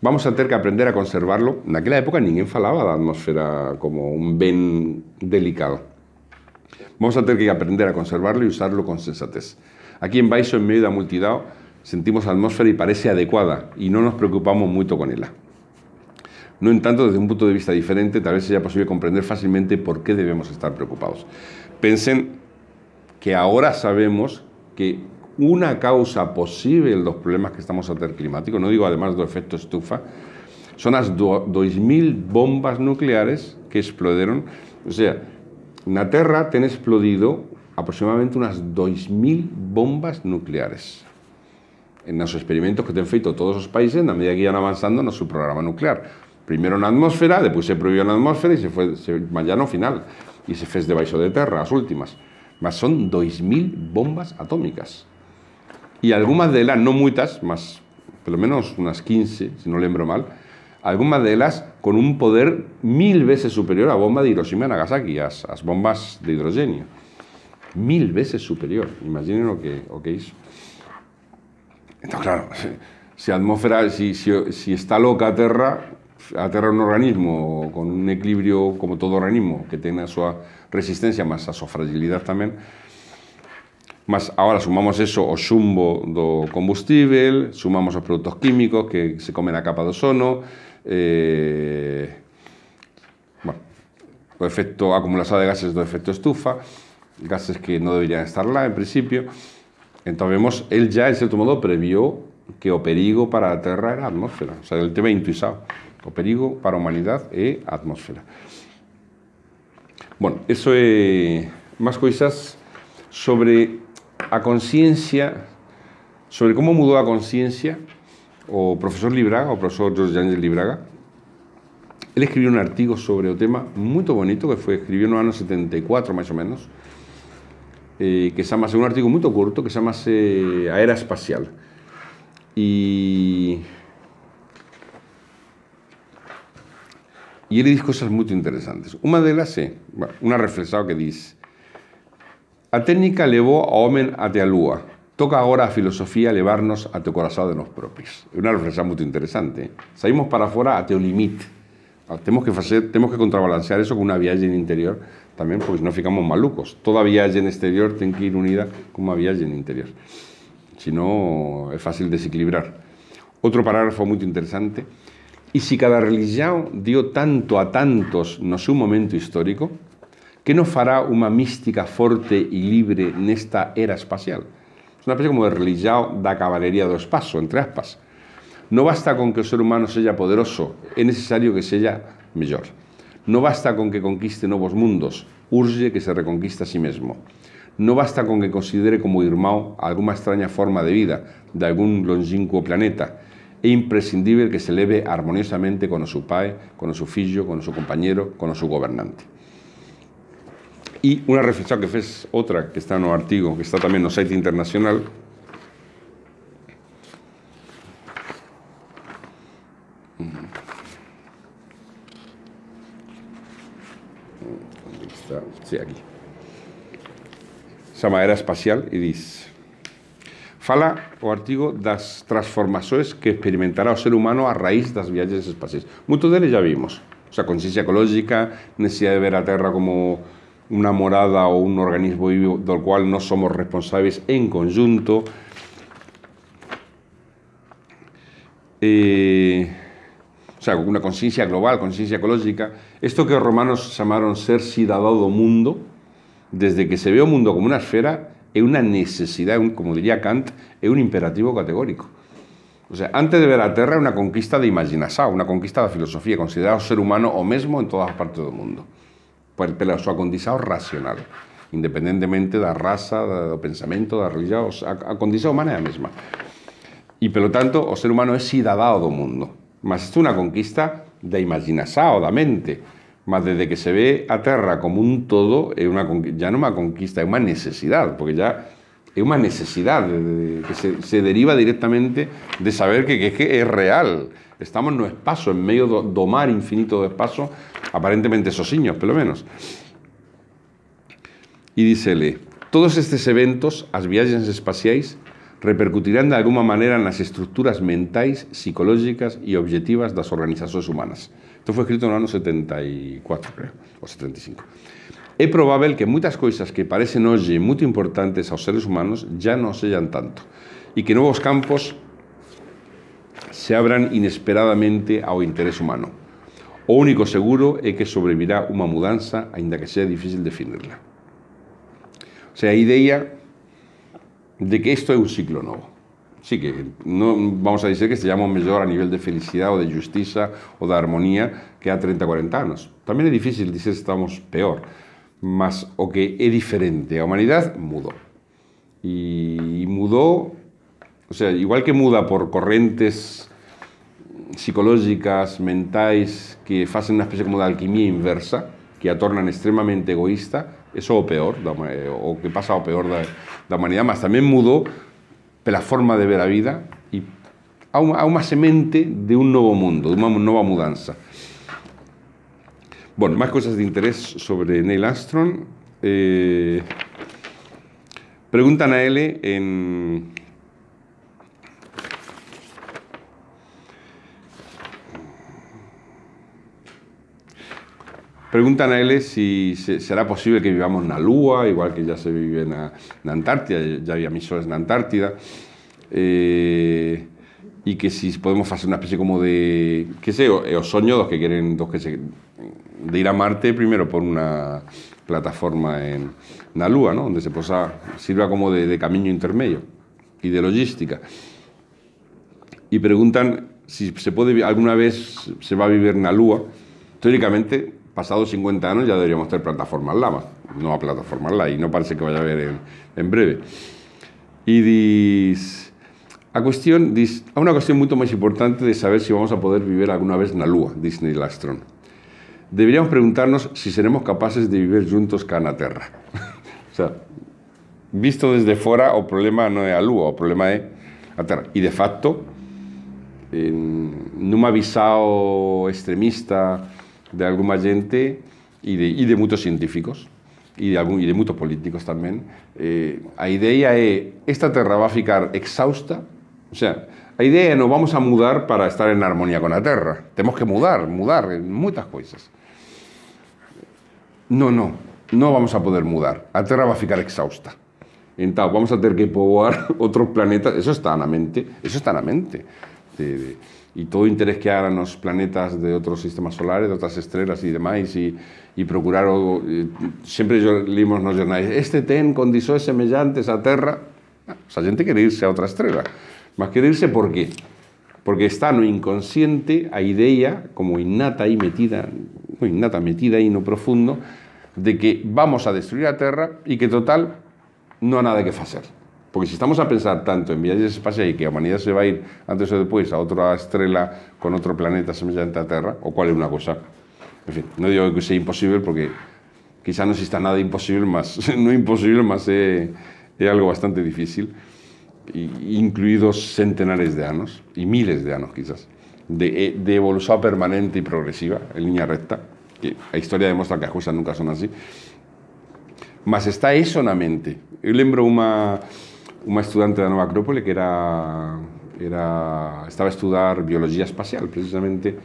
Vamos a tener que aprender a conservarlo. En aquella época nadie falaba la atmósfera como un bien delicado. Vamos a tener que aprender a conservarlo y usarlo con sensatez. Aquí en Baixo, en medio la multidão, sentimos atmósfera y parece adecuada y no nos preocupamos mucho con ella. No en tanto, desde un punto de vista diferente, tal vez sea posible comprender fácilmente por qué debemos estar preocupados. Pensen que ahora sabemos que una causa posible de los problemas que estamos a tener climático, no digo además del efecto estufa, son las 2.000 bombas nucleares que explodieron... O sea, en la Tierra... han explodido aproximadamente unas 2.000 bombas nucleares en los experimentos que han feito todos los países en la medida que iban avanzando en su programa nuclear. primero en la atmósfera, después se prohibió en atmósfera y e se fue, se vayan final y e se fez debajo de tierra, las últimas. más son 2000 bombas atómicas. y e algunas de ellas, no no más por lo menos unas 15, si no lembro mal, algunas de ellas con un poder mil veces superior a la bomba de Hiroshima y Nagasaki, a las bombas de hidrogenio. Mil veces superior, imaginen lo que, que hizo. Entonces, claro, si atmósfera, si, está loca Terra, a un organismo con un equilibrio como todo organismo que tenga su resistencia más a su fragilidad también, ahora sumamos eso o chumbo, do combustible, sumamos los productos químicos que se comen a capa de ozono, eh, o efecto acumulación de gases de efecto estufa, gases que no deberían estar lá en principio, entonces vemos, él ya, en cierto modo, previó que o perigo para la Tierra era atmósfera. O sea, el tema intuizado. O perigo para humanidad e atmósfera. Bueno, eso es más cosas sobre a conciencia, sobre cómo mudó a conciencia o profesor Libraga, o profesor George Ángel Libraga, Él escribió un artículo sobre el tema muy bonito que fue, escrito en los años 74 más o menos, eh, que es un artículo muy corto, que se llama eh, A Era Espacial. y él dice dice cosas muy interesantes. una de las eh, una refresada que dice A técnica levou a homen até a lúa. Toca ahora a filosofía levarnos a tu corazón de nos propios es una refresada muy interesante. Eh. salimos para afuera a teo limite. Ah, tenemos que, que contrabalancear eso con viaje viaxe interior también, pues, no ficamos malucos. Toda allí en exterior tiene que ir unida había allí en interior. Si no, es fácil desequilibrar. Otro parágrafo muy interesante. Y si cada religión dio tanto a tantos no su momento histórico, ¿qué nos fará una mística fuerte y libre en esta era espacial? Es una especie como de religión da caballería dos pasos, entre aspas. No basta con que el ser humano sea poderoso, es necesario que sea mejor. No basta con que conquiste nuevos mundos, urge que se reconquista a sí mismo. No basta con que considere como irmao alguna extraña forma de vida de algún longínquo planeta. Es imprescindible que se eleve armoniosamente con su padre, con su hijo, con su compañero, con su gobernante. Y una reflexión que fez otra, que está en el artículo, que está también en el site internacional, aquí. Esa madera espacial y dice Fala o artigo das transformaciones que experimentará el ser humano a raíz viajes espaciales, muchos de ellos ya vimos. O sea, conciencia ecológica, necesidad de ver a Terra como una morada o un organismo vivo del cual no somos responsables en conjunto. Eh, o sea, una conciencia global, conciencia ecológica, esto que los romanos llamaron ser del mundo, desde que se ve el mundo como una esfera, es una necesidad, como diría Kant, es un imperativo categórico. O sea, antes de ver la Tierra, una una conquista de imaginación, una conquista de filosofía, considerado ser humano o mismo en todas partes del mundo, por su acondicionado racional, independientemente de la raza, pensamiento, de la religión, a condición humana la misma. Y, por lo tanto, o ser humano es ciudadano del mundo mas es una conquista conquista de imaginación, da mente, mas desde que se ve a Terra como un todo, es una ya no es una conquista, es una necesidad... porque ya es una necesidad... que se, deriva directamente de saber que, es que real. Estamos no espacio, en medio de mar infinito de espacio, aparentemente sosiños, lo menos. ...y dicele, todos estos eventos, as viajes espaciais, repercutirán de alguna manera en las estructuras mentais, psicológicas y e objetivas de las organizaciones humanas. Esto fue escrito en el año 74, creo, o 75. Es probable que muchas cosas que parecen hoy muy importantes a los seres humanos ya no sean tanto Y e que nuevos campos se abran inesperadamente a interés humano. O único seguro es que sobrevivirá una mudanza, ainda que sea difícil definirla. O sea, idea idea de que esto es un ciclo nuevo. Sí que no vamos a decir que se estemos mejor a nivel de felicidad o de justicia o de armonía que a 30 o 40 años. También es difícil decir que estamos peor, más o que es diferente. A humanidad mudó. Y mudó, o sea, igual que muda por corrientes psicológicas, mentales, que hacen una especie como de alquimia inversa, que la tornan extremadamente egoísta, eso o peor, eh, o que pasa o peor de la humanidad, mas también mudó la forma de ver la vida y aún una semente de un nuevo mundo, de una nueva mudanza. Bueno, más cosas de interés sobre Neil Armstrong. Eh, preguntan a él en, Preguntan a él si será posible que vivamos en la Lua, igual que ya se vive en, la, Antártida, ya había misiones en Antártida. Eh, y que si podemos hacer una especie como de, qué sé, o eh, dos que quieren, dos que de ir a Marte primero por una plataforma en la ¿no? donde se posa, sirva como de, camino intermedio y de logística. Y preguntan si se puede, alguna vez se va a vivir en la Lua, Teóricamente pasados 50 años ya deberíamos tener plataformas lama no a plataformas LA, y no parece que vaya a haber en, breve. Y dis, a cuestión, a una cuestión mucho más importante de saber si vamos a poder vivir alguna vez en la Lua, Disney Lastron. Deberíamos preguntarnos si seremos capaces de vivir juntos en la Terra. <laughs> o sea, visto desde fuera, o problema no es la lua, o problema es la Tierra. Y de facto, en, ha avisado extremista, de alguna gente y de, muchos científicos y de, muchos políticos también. Eh, la idea es esta esta va a ficar exhausta, o sea, la idea no vamos a mudar para estar en armonía con la Tierra. Tenemos que mudar, mudar en muchas cosas No, no, no vamos a poder mudar. La Tierra va a ficar exhausta. Entonces, vamos a tener que poboar <laughs> otros planetas. Eso está en la mente, eso está en la mente y todo interés que hagan los planetas de otros sistemas solares, de otras estrellas y demás, y, y procurar, eh, siempre yo, leímos los jornales, este ten condizó semejantes a Terra, Tierra, ah, la gente quiere irse a otra estrella, más quiere irse por qué? Porque está lo inconsciente a idea, como innata y metida, no innata, metida y no profundo, de que vamos a destruir a Tierra y que total no hay nada que hacer. Porque si estamos a pensar tanto en viajes espaciales y que a humanidad se va a ir antes o después a otra estrella con otro planeta semejante la tierra. o cuál es una cosa, en fin, no digo que sea imposible porque quizá no exista nada imposible, más. <laughs> No imposible, más es algo bastante difícil, incluidos centenares de años y miles de años quizás, eh, de, evolución permanente y progresiva, en línea recta, que la historia demuestra que las cosas nunca son así, mas está eso en la mente. Yo lembro una una estudiante de la Nueva Acrópole que era, era, estaba a estudiar biología espacial, precisamente,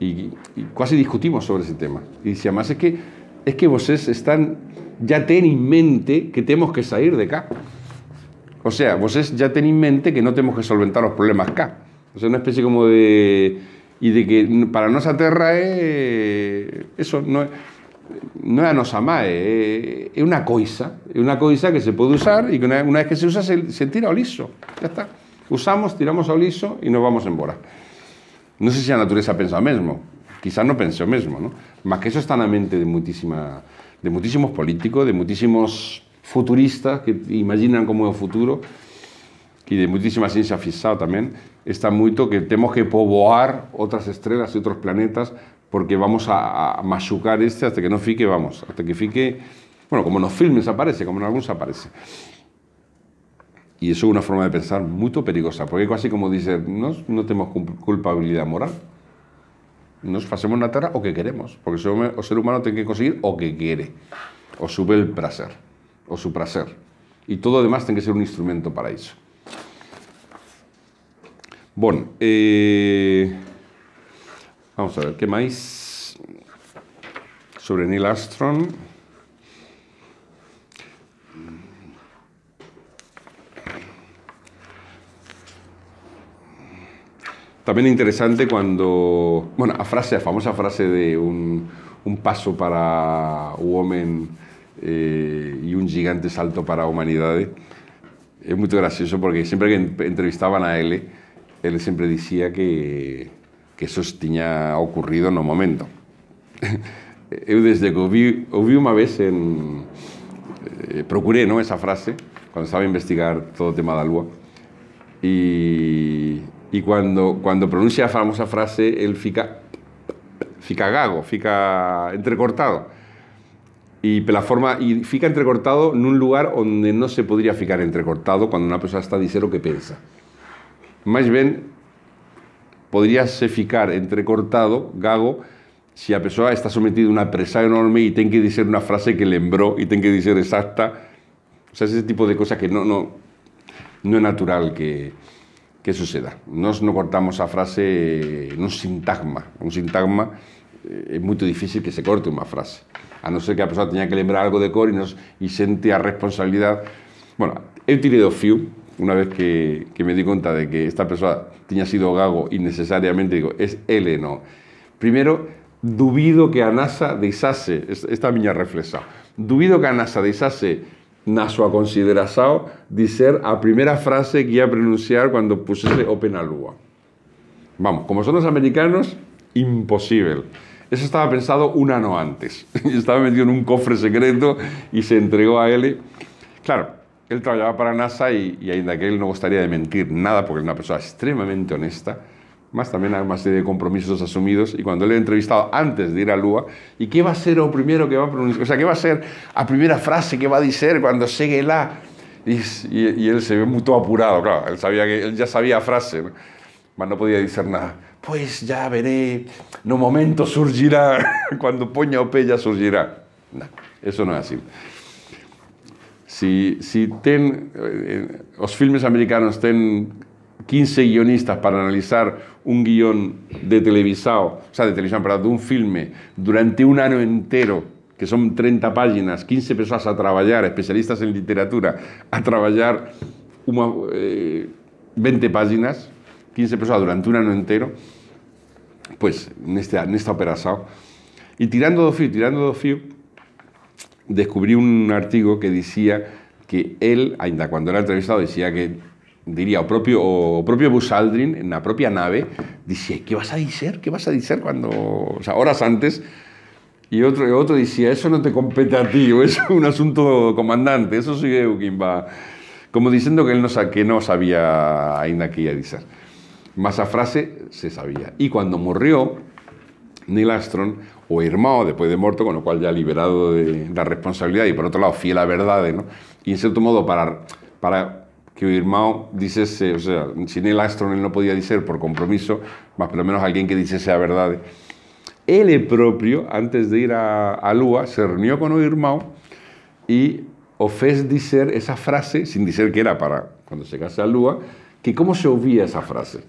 y, casi discutimos sobre ese tema. Y dice, además es que, es que están, ya ten en mente que tenemos que salir de acá. O sea, vosotros ya ten en mente que no tenemos que solventar los problemas acá. O sea, una especie como de... Y de que para no aterra eh, Eso, no es ...no es una cosa, es una coisa, es una coisa que se puede usar e que una, vez que se usa se, tira al liso, ya está. Usamos, tiramos al liso y nos vamos embora. Non sei se a natureza pensa lo mismo... quizás no pensó lo mesmo, ¿no? que eso está la mente de, muitísima, de muitísimos políticos, de muchísimos futuristas que imaginan como é o futuro, y de muchísima ciencia fixada también, está mucho que tenemos que poboar otras estrellas y otros planetas porque vamos a, machucar este hasta que no fique, vamos, hasta que fique, bueno, como los filmes aparece, como en algunos aparece. Y eso es una forma de pensar muy perigosa, porque casi como dice, no, tenemos culpabilidad moral. Nos hacemos la tara o que queremos, porque el ser humano tiene que conseguir o que quiere, o su bel placer, o su placer. Y todo demás tiene que ser un instrumento para eso. Bueno, eh... Vamos a ver, ¿qué más? Sobre Neil Armstrong. También interesante cuando, bueno, a frase, famosa frase de un, paso para un hombre eh, y un gigante salto para la humanidad. es muy gracioso porque siempre que entrevistaban a él, él siempre decía que que eso tenía ocurrido un momento. <laughs> Eu desde que ouvi, vi una vez en... Eh, procuré esa frase cuando estaba investigar todo tema de lúa y e, Y e cuando cuando pronuncia la famosa frase él fica fica gago, fica entrecortado Y e pela forma y fica entrecortado en un lugar donde no se podría ficar entrecortado cuando una persona está diciendo lo que piensa. Más bien, podría ficar entrecortado, gago, si a persona está sometida a una presa enorme y tiene que decir una frase que lembró y tiene que decir exacta. O sea, ese tipo de cosas que no, no, es natural que, que suceda. Nos no cortamos a frase en un sintagma. Un sintagma eh, es muy difícil que se corte una frase. A no ser que la persona tenga que lembrar algo de cor y, nos, a responsabilidad. Bueno, he utilizado do una vez que, me di cuenta de que esta persona tenía sido gago innecesariamente, digo, es él, no. primero duvido que a NASA deshace esta niña miña reflexión, que a NASA deixase na súa consideración de ser a primera frase que a pronunciar cuando pusese Open a Vamos, como son los americanos, imposible. Eso estaba pensado un ano antes. <laughs> estaba metido en un cofre secreto y se entregó a él. Claro, él trabajaba para NASA y, y ainda que él no gustaría de mentir nada, porque es una persona extremadamente honesta, más también hay serie de compromisos asumidos, y cuando le he entrevistado antes de ir a Lua, ¿y qué va a ser lo primero que va a pronunciar? O sea, ¿qué va a ser la primera frase que va a decir cuando llegue la... Y, y, él se ve muy apurado, claro, él, sabía que, él ya sabía frase, pero no podía decir nada. Pues ya veré, no momento surgirá, <laughs> cuando poña o pella surgirá. eso no es así. Si, si ten, los eh, eh, filmes americanos tienen 15 guionistas para analizar un guión de televisado, o sea, de televisión, para de un filme, durante un año entero, que son 30 páginas, 15 personas a trabajar, especialistas en literatura, a trabajar 20 eh, páginas, 15 personas durante un año entero, pues, en este, esta operación, y tirando de fio, tirando de fio, descubrí un artículo que decía que él, ainda cuando era entrevistado, decía que diría o propio o propio Busaldrin en la propia nave decía ¿qué vas a decir? ¿qué vas a decir cuando horas antes y otro otro decía eso no te compete a ti <laughs> es un asunto comandante eso sigue quien va como diciendo que él no que no sabía ainda qué iba a decir más a frase se sabía y cuando murió Neil Armstrong, o hermano después de muerto, con lo cual ya liberado de la responsabilidad y por otro lado fiel a verdades, ¿no? Y en cierto modo para, para que hermano dijese, o sea, si Neil Armstrong él no podía decir por compromiso, más por lo menos alguien que dijese la verdad. Él propio, antes de ir a, a Lua, se reunió con hermano y ofes decir esa frase, sin decir que era para cuando se casase a Lua, que cómo se oía esa frase.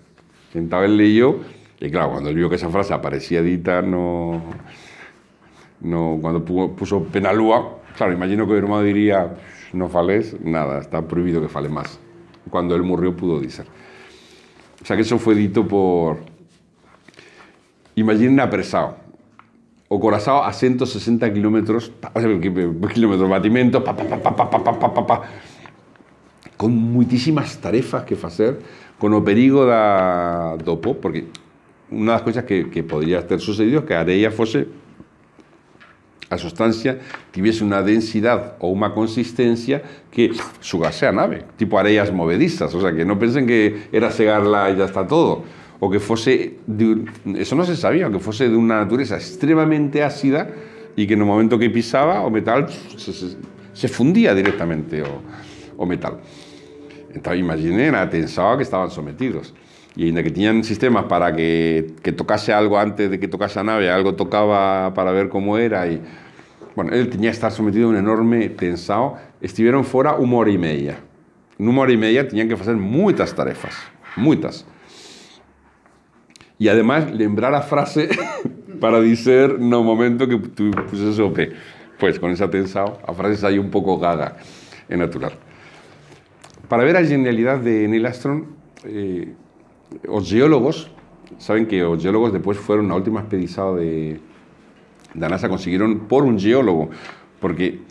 Entonces él leyó y claro, cuando él vio que esa frase aparecía dita, no, no, cuando puso Penalúa, claro, imagino que mi hermano diría, no fales nada, está prohibido que fale más. Cuando él murió pudo decir. O sea que eso fue dito por... Imaginen apresado. O corazado a 160 kilómetros, kilómetros batimentos, pa, pa, pa, con muchísimas tarefas que hacer, con o perigo da, dopo porque una de las cosas que, podría haber sucedido es que Areia fuese a sustancia tuviese una densidad o una consistencia que sugase a nave, tipo areias movedizas, o sea, que no piensen que era cegarla y ya está todo, o que fuese, eso no se sabía, que fuese de una naturaleza extremadamente ácida y que en el momento que pisaba o metal se, fundía directamente o, metal. Entonces, imaginen a que estaban sometidos y en el que tenían sistemas para que, que, tocase algo antes de que tocase la nave, algo tocaba para ver cómo era. Y, bueno, él tenía que estar sometido a un enorme tensado. Estuvieron fuera una hora y media. En una hora y media tenían que hacer muchas tarefas, muchas. Y además, lembrar a frase <laughs> para decir, no momento que tú puse eso, Pues con esa tensado, a frases hay un poco gaga, en natural. Para ver la genialidad de Neil Armstrong, eh, los geólogos, saben que los geólogos después fueron la última expedición de, la NASA consiguieron por un geólogo, porque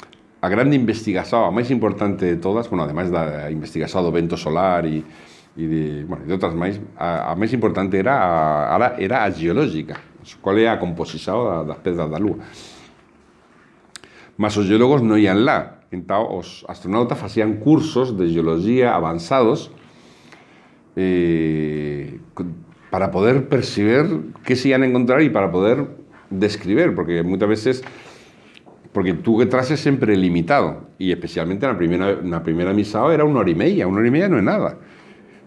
a grande investigación, más importante de todas, bueno, además de investigación de vento solar y de, bueno, de a, importante era a, era a geológica, cual era a composición piedras de la Lúa. Mas los geólogos no iban la, entonces os astronautas hacían cursos de geología avanzados, eh, para poder percibir qué se iban a encontrar y para poder describir, porque muchas veces, porque tu que es siempre limitado, y especialmente en la primera, primera misa era una hora y media, una hora y media no es nada.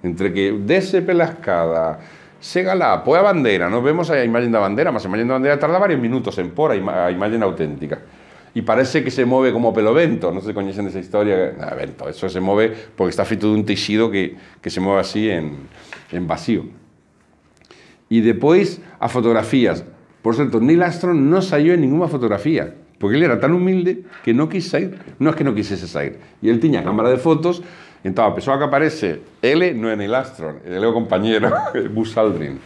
Entre que dese pelascada, se gala, pues a bandera, nos vemos a imagen de bandera, más imagen de bandera tarda varios minutos en pora imagen auténtica y parece que se mueve como pelovento. No sé si conocen esa historia. vento, eso se mueve porque está feito de un tejido que, se mueve así en, vacío. ...y después... ...a fotografías. Por cierto Neil Armstrong no salió en ninguna fotografía, porque él era tan humilde que no quiso salir... No es que no quisiese salir. Y él tenía cámara de fotos, ...entonces la persona que aparece, ...él no es Neil Armstrong, ...el el compañero, <laughs> Buzz Aldrin.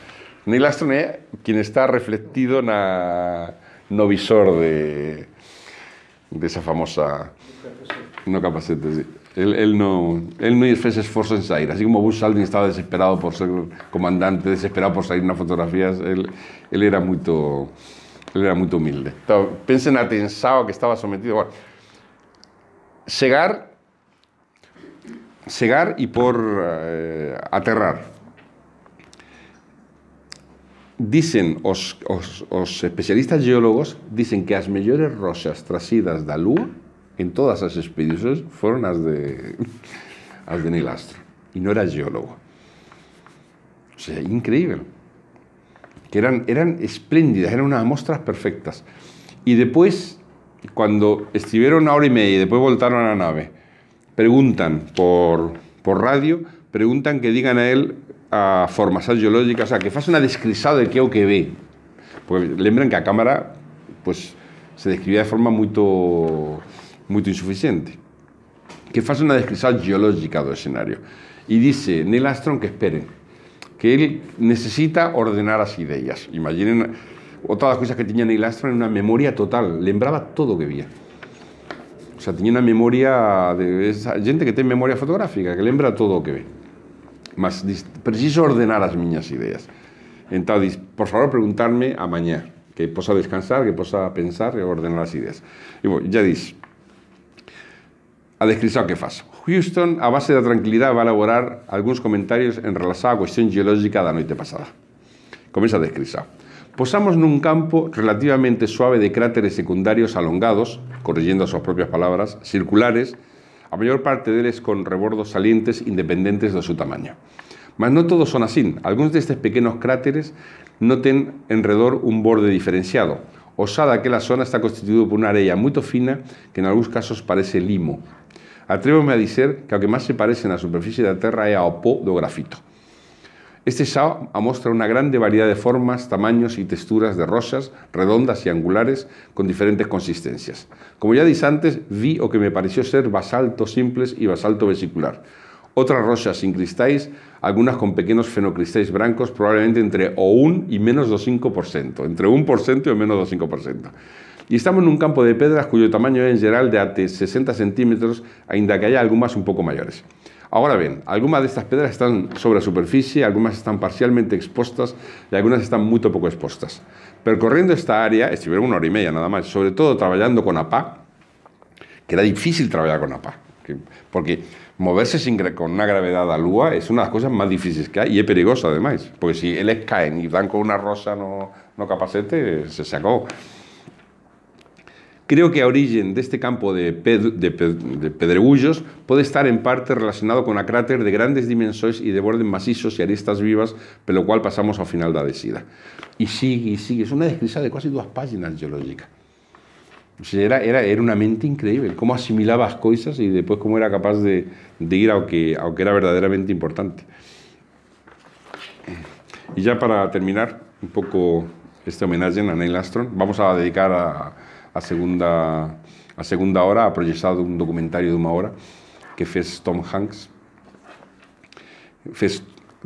Neil Armstrong es quien está reflejado... ...en el visor de, de esa famosa... No capacete, Él, no, él no hizo ese esfuerzo en salir. Así como Bush Aldrin estaba desesperado por ser comandante, desesperado por salir unas fotografías, él, era muy... Él era muy humilde. Pensen atensado que estaba sometido. ...segar... cegar, y por eh, aterrar dicen los especialistas geólogos dicen que las mejores rosas roxas de la Lua en todas las expediciones fueron las de <laughs> as de Neil Armstrong e era geólogo o sea, increíble que eran, eran espléndidas, eran unas muestras perfectas y después cuando estuvieron una hora y media y después voltaron a la nave preguntan por, por radio preguntan que digan a él a geológica o a que hace una descripción de qué o que ve. Porque lembran que a cámara pues, se describía de forma muy... ...muy insuficiente. Que hace una descripción geológica del escenario. ...y e dice Neil Armstrong que esperen, que él necesita ordenar las ideas. Imaginen, todas las cosas que tenía Neil Armstrong en una memoria total, lembraba todo lo que veía... O sea, tenía una memoria de gente que tiene memoria fotográfica, que lembra todo lo que ve mas preciso ordenar las miñas ideas. ...entonces, por favor, preguntarme a mañana que posa descansar, que posa pensar y e ordenar las ideas. ...y e bueno, ya dis, a descripción ¿qué pasa?... Houston, a base de tranquilidad, va a elaborar ...algunos comentarios en relación á cuestión geológica la noche pasada. ...comienza a descripción. Posamos en un campo relativamente suave de cráteres secundarios alongados, ...corriendo a sus propias palabras, circulares, la mayor parte de es con rebordos salientes independientes de su tamaño. Mas no todos son así. Algunos de estos pequeños cráteres no tienen enredor un borde diferenciado. Osada que la zona está constituida por una arena muy fina que en algunos casos parece limo. Atrévome a decir que lo que más se parece en la superficie de la tierra es a opo de grafito. Este ha muestra una gran variedad de formas, tamaños y texturas de rosas, redondas y angulares, con diferentes consistencias. Como ya dije antes, vi o que me pareció ser basalto simples y basalto vesicular. Otras rosas sin cristales, algunas con pequeños fenocristales blancos, probablemente entre o 1 y menos 25%, entre 1% y menos Y estamos en un campo de piedras cuyo tamaño es en general de hasta 60 centímetros, ainda que haya algunas un poco mayores. Ahora bien, algunas de estas piedras están sobre la superficie, algunas están parcialmente expuestas y algunas están muy poco expuestas. Percorriendo esta área, estuvieron una hora y media nada más, sobre todo trabajando con APA, que era difícil trabajar con APA, porque moverse sin, con una gravedad a lúa es una de las cosas más difíciles que hay y es perigosa además, porque si es caen y dan con una rosa no, no capacete, se sacó. Creo que el origen de este campo de, pedregullos puede estar en parte relacionado con a cráter de grandes dimensiones y de bordes macizos y aristas vivas, lo cual pasamos al final de la decida. Y sigue, sigue. Es una descripción de casi dos páginas geológica. era, era, era, una mente increíble, cómo asimilaba las cosas y después cómo era capaz de, ir a lo, que, a era verdaderamente importante. Y ya para terminar un poco este homenaje a Neil Armstrong, vamos a dedicar a, a segunda, a segunda hora, ha proyectado un documentario de una hora que fez Tom Hanks.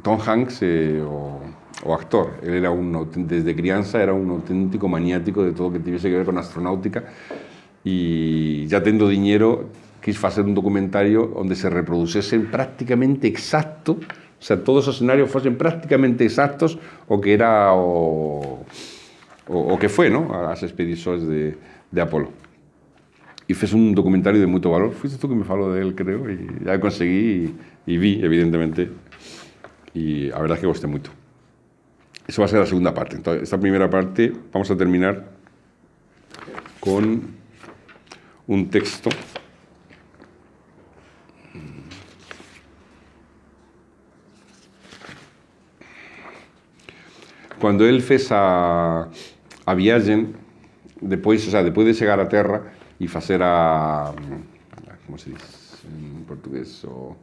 Tom Hanks, eh, o, actor, él era un, desde crianza era un auténtico maniático de todo que tuviese que ver con astronáutica y ya teniendo dinero quis hacer un documentario donde se reproduciesen prácticamente exacto, o sea, todos esos escenarios fuesen prácticamente exactos o que era o, o, que fue, ¿no? las expediciones de, de Apolo. Y fue un documentario de mucho valor. Fuiste tú que me habló de él, creo, y ya conseguí y, vi, evidentemente. Y la verdad es que gusté mucho. Eso va a ser la segunda parte. Entonces, esta primera parte vamos a terminar con un texto Cuando él fez a, a Después sea de llegar a tierra y hacer a... ¿Cómo se dice en portugués? O,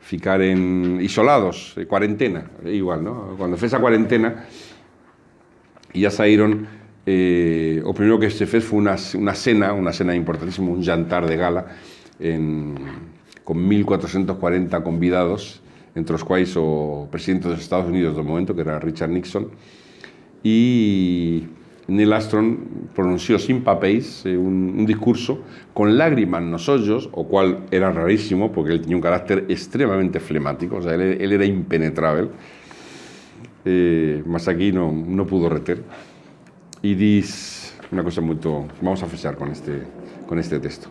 ficar en isolados, eh, cuarentena, igual, ¿no? Cuando fue esa cuarentena Y ya saíron, eh, o primero que se fue fue una cena, una cena importantísima, un jantar de gala, con 1.440 convidados, entre los cuales o presidente los Estados Unidos de momento, que era Richard Nixon, Y... Neil astron pronunció sin papéis eh, un, discurso con lágrimas en los ojos, o cual era rarísimo porque él tenía un carácter extremadamente flemático, o sea, él, era impenetrable. Eh, más aquí no, pudo reter. Y dice una cosa muy... Vamos a fechar con este, con este texto.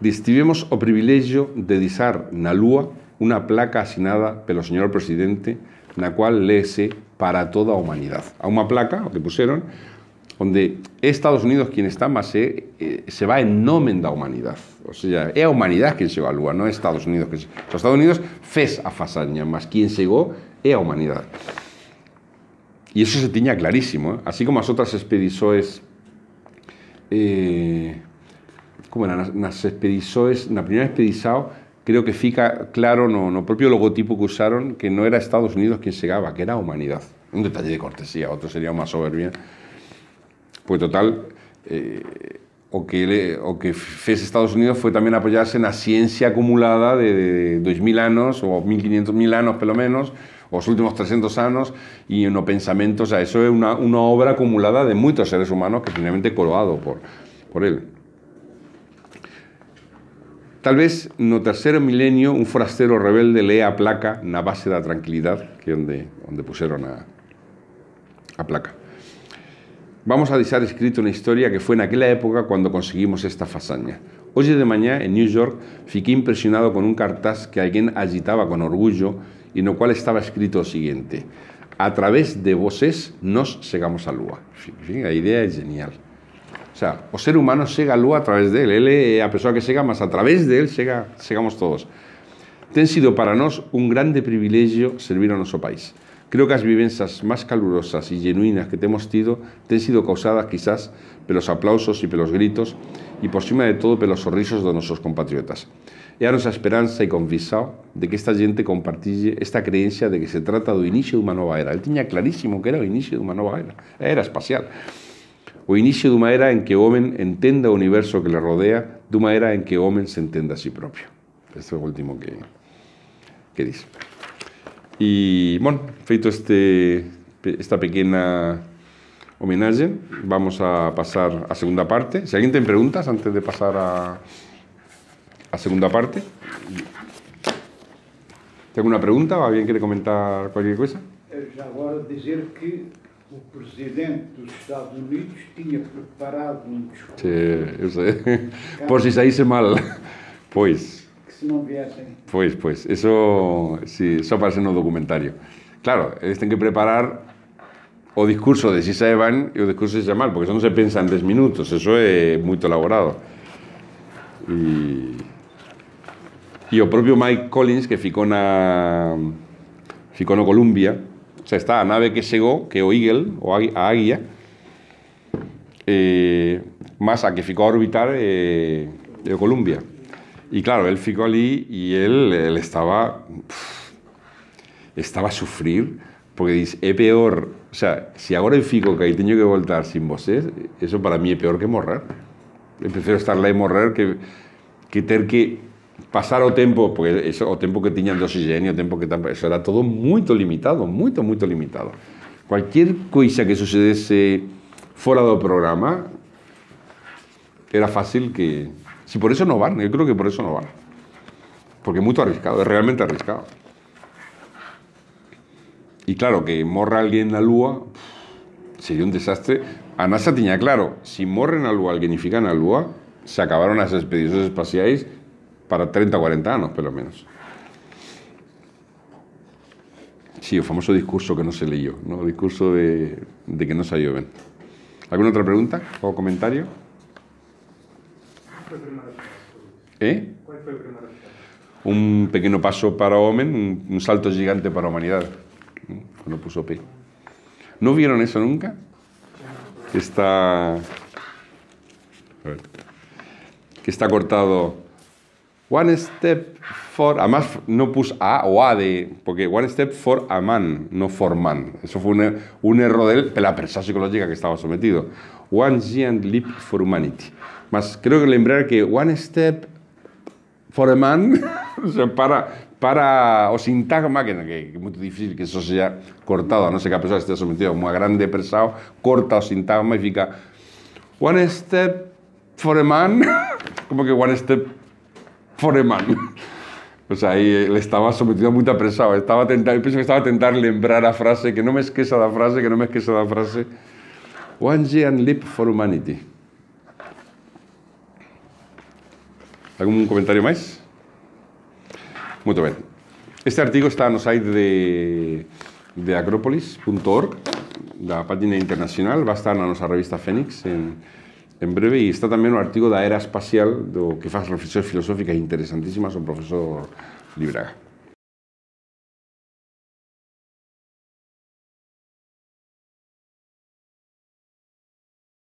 Distribuimos o privilegio de disar na Lúa una placa asignada pelo señor presidente la cual lese para toda humanidad. A una placa que pusieron donde Estados Unidos quien está, más eh, eh, se va en de la humanidad. O sea, es humanidad quien se evalúa, no Estados Unidos. Que Estados Unidos fez a fazaña, más quien llegó es a humanidad. y eso se tenía clarísimo, eh. así como las otras expediciones eh, como las expediciones la la primera creo que fica claro no, no propio logotipo que usaron que no era Estados Unidos quien llegaba, que era humanidad Un detalle de cortesía, otro sería más soberbia. ...pues total, eh, o que, o que Estados Unidos fue también apoyarse... ...en la ciencia acumulada de, de 2000 años, o 1.500.000 mil años pelo menos los últimos 300 años, y en pensamientos o sea, eso es una obra acumulada de muchos seres humanos que finalmente coroado por, por él. Tal vez no tercer milenio un forastero rebelde lea a placa na base de la tranquilidad que es donde pusieron a, a placa. Vamos a dejar escrito una historia que fue en aquella época cuando conseguimos esta fazaña. Hoy de mañana en New York, fiqué impresionado con un cartaz que alguien agitaba con orgullo y en lo cual estaba escrito lo siguiente. A través de voces nos llegamos al lúa. La idea es genial. O sea, o ser humano llega a a través de Él é eh, a persona que llega, más a través de él llegamos todos. Ten sido para nosotros un grande privilegio servir a nuestro país. Creo que las vivencias más calurosas y e genuinas que hemos tido han sido causadas quizás e e, por los aplausos y por los gritos y por encima de todo por los sorrisos de nuestros compatriotas. Ya a esperanza y convicción de que esta gente compartille esta creencia de que se trata del inicio de una nueva era. El tenía clarísimo que era el inicio de una nueva era, era espacial o inicio de una era en que Omen hombre entienda el universo que le rodea, de una era en que Omen se entienda a sí propio. Esto es lo último que, que Y Y bueno, feito este, esta pequeña homenaje. vamos a pasar a segunda parte. Si alguien tiene preguntas antes de pasar a, a segunda parte. Tengo una pregunta, ¿alguien quiere comentar cualquier cosa? Ya decir que el presidente los Estados Unidos tenía preparado un um discurso. <laughs> por si se mal, Pues, Que pues. Pois, pues. pois. Eso, sí, eso aparece no documentario. Claro, ellos tienen que preparar o discurso de si se van y o discurso de si se mal, porque eso no se piensa en 10 minutos, eso es muy elaborado. Y e o propio Mike Collins, que ficou en... ficou Columbia, sea, está la nave que segó que o Eagle, o a águia, eh, más a que ficó a orbitar eh, Columbia. Y claro, él ficó allí y él, él estaba... estaba a sufrir, porque dice, es peor... O sea, si ahora el fico que ahí que voltar sin voces, eso para mí es peor que morrer. empezó a estar ahí y morrer que, que ter que pasar o tiempo, porque o tiempo que tiñan el oxigenio, o tiempo que eso era todo muy limitado, muy, muy limitado. Cualquier cosa que sucediese fuera del programa era fácil que... Si por eso no van, yo creo que por eso no van. Porque es muy arriesgado, es realmente arriesgado. Y e claro, que morra alguien en la lúa sería un desastre. A NASA tenía claro, si morren la lúa alguien y fican la lúa, se acabaron las expediciones espaciales para 30 o 40 años, por menos. Sí, el famoso discurso que no se leyó, ¿no? el discurso de, que no se llueven. ¿Alguna otra pregunta o comentario? ¿Eh? ¿Cuál fue el primer Un pequeño paso para Omen, un, un salto gigante para humanidad, cuando puso P. ¿No vieron eso nunca? Está... que está cortado One step for... Además, no puse A o A de... Porque one step for a man, no for man. Eso fue un, un error de la presión psicológica que estaba sometido. One giant leap for humanity. Más creo que lembrar que one step for a man, <laughs> o sea, para, para o sintagma, que, que, muy difícil que eso sea cortado, a sé ser que a persoa sometido sometido a una grande depresión. corta o sintagma y fica one step for a man, <laughs> como que one step Foreman. Pues ahí eh, le estaba sometido a mucha presión, ...estaba a tentar, que estaba a tentar lembrar la frase, que no me esqueza la frase, que no me esqueça la frase. One and leap for humanity. ...algún comentario más... ...muy bien... Este artículo está no site de, de acrópolis.org, la página internacional, ...va a estar en nuestra revista Fénix... en En breve, e está tamén o artigo da era espacial do que faz reflexións filosóficas interesantísimas o profesor Libraga.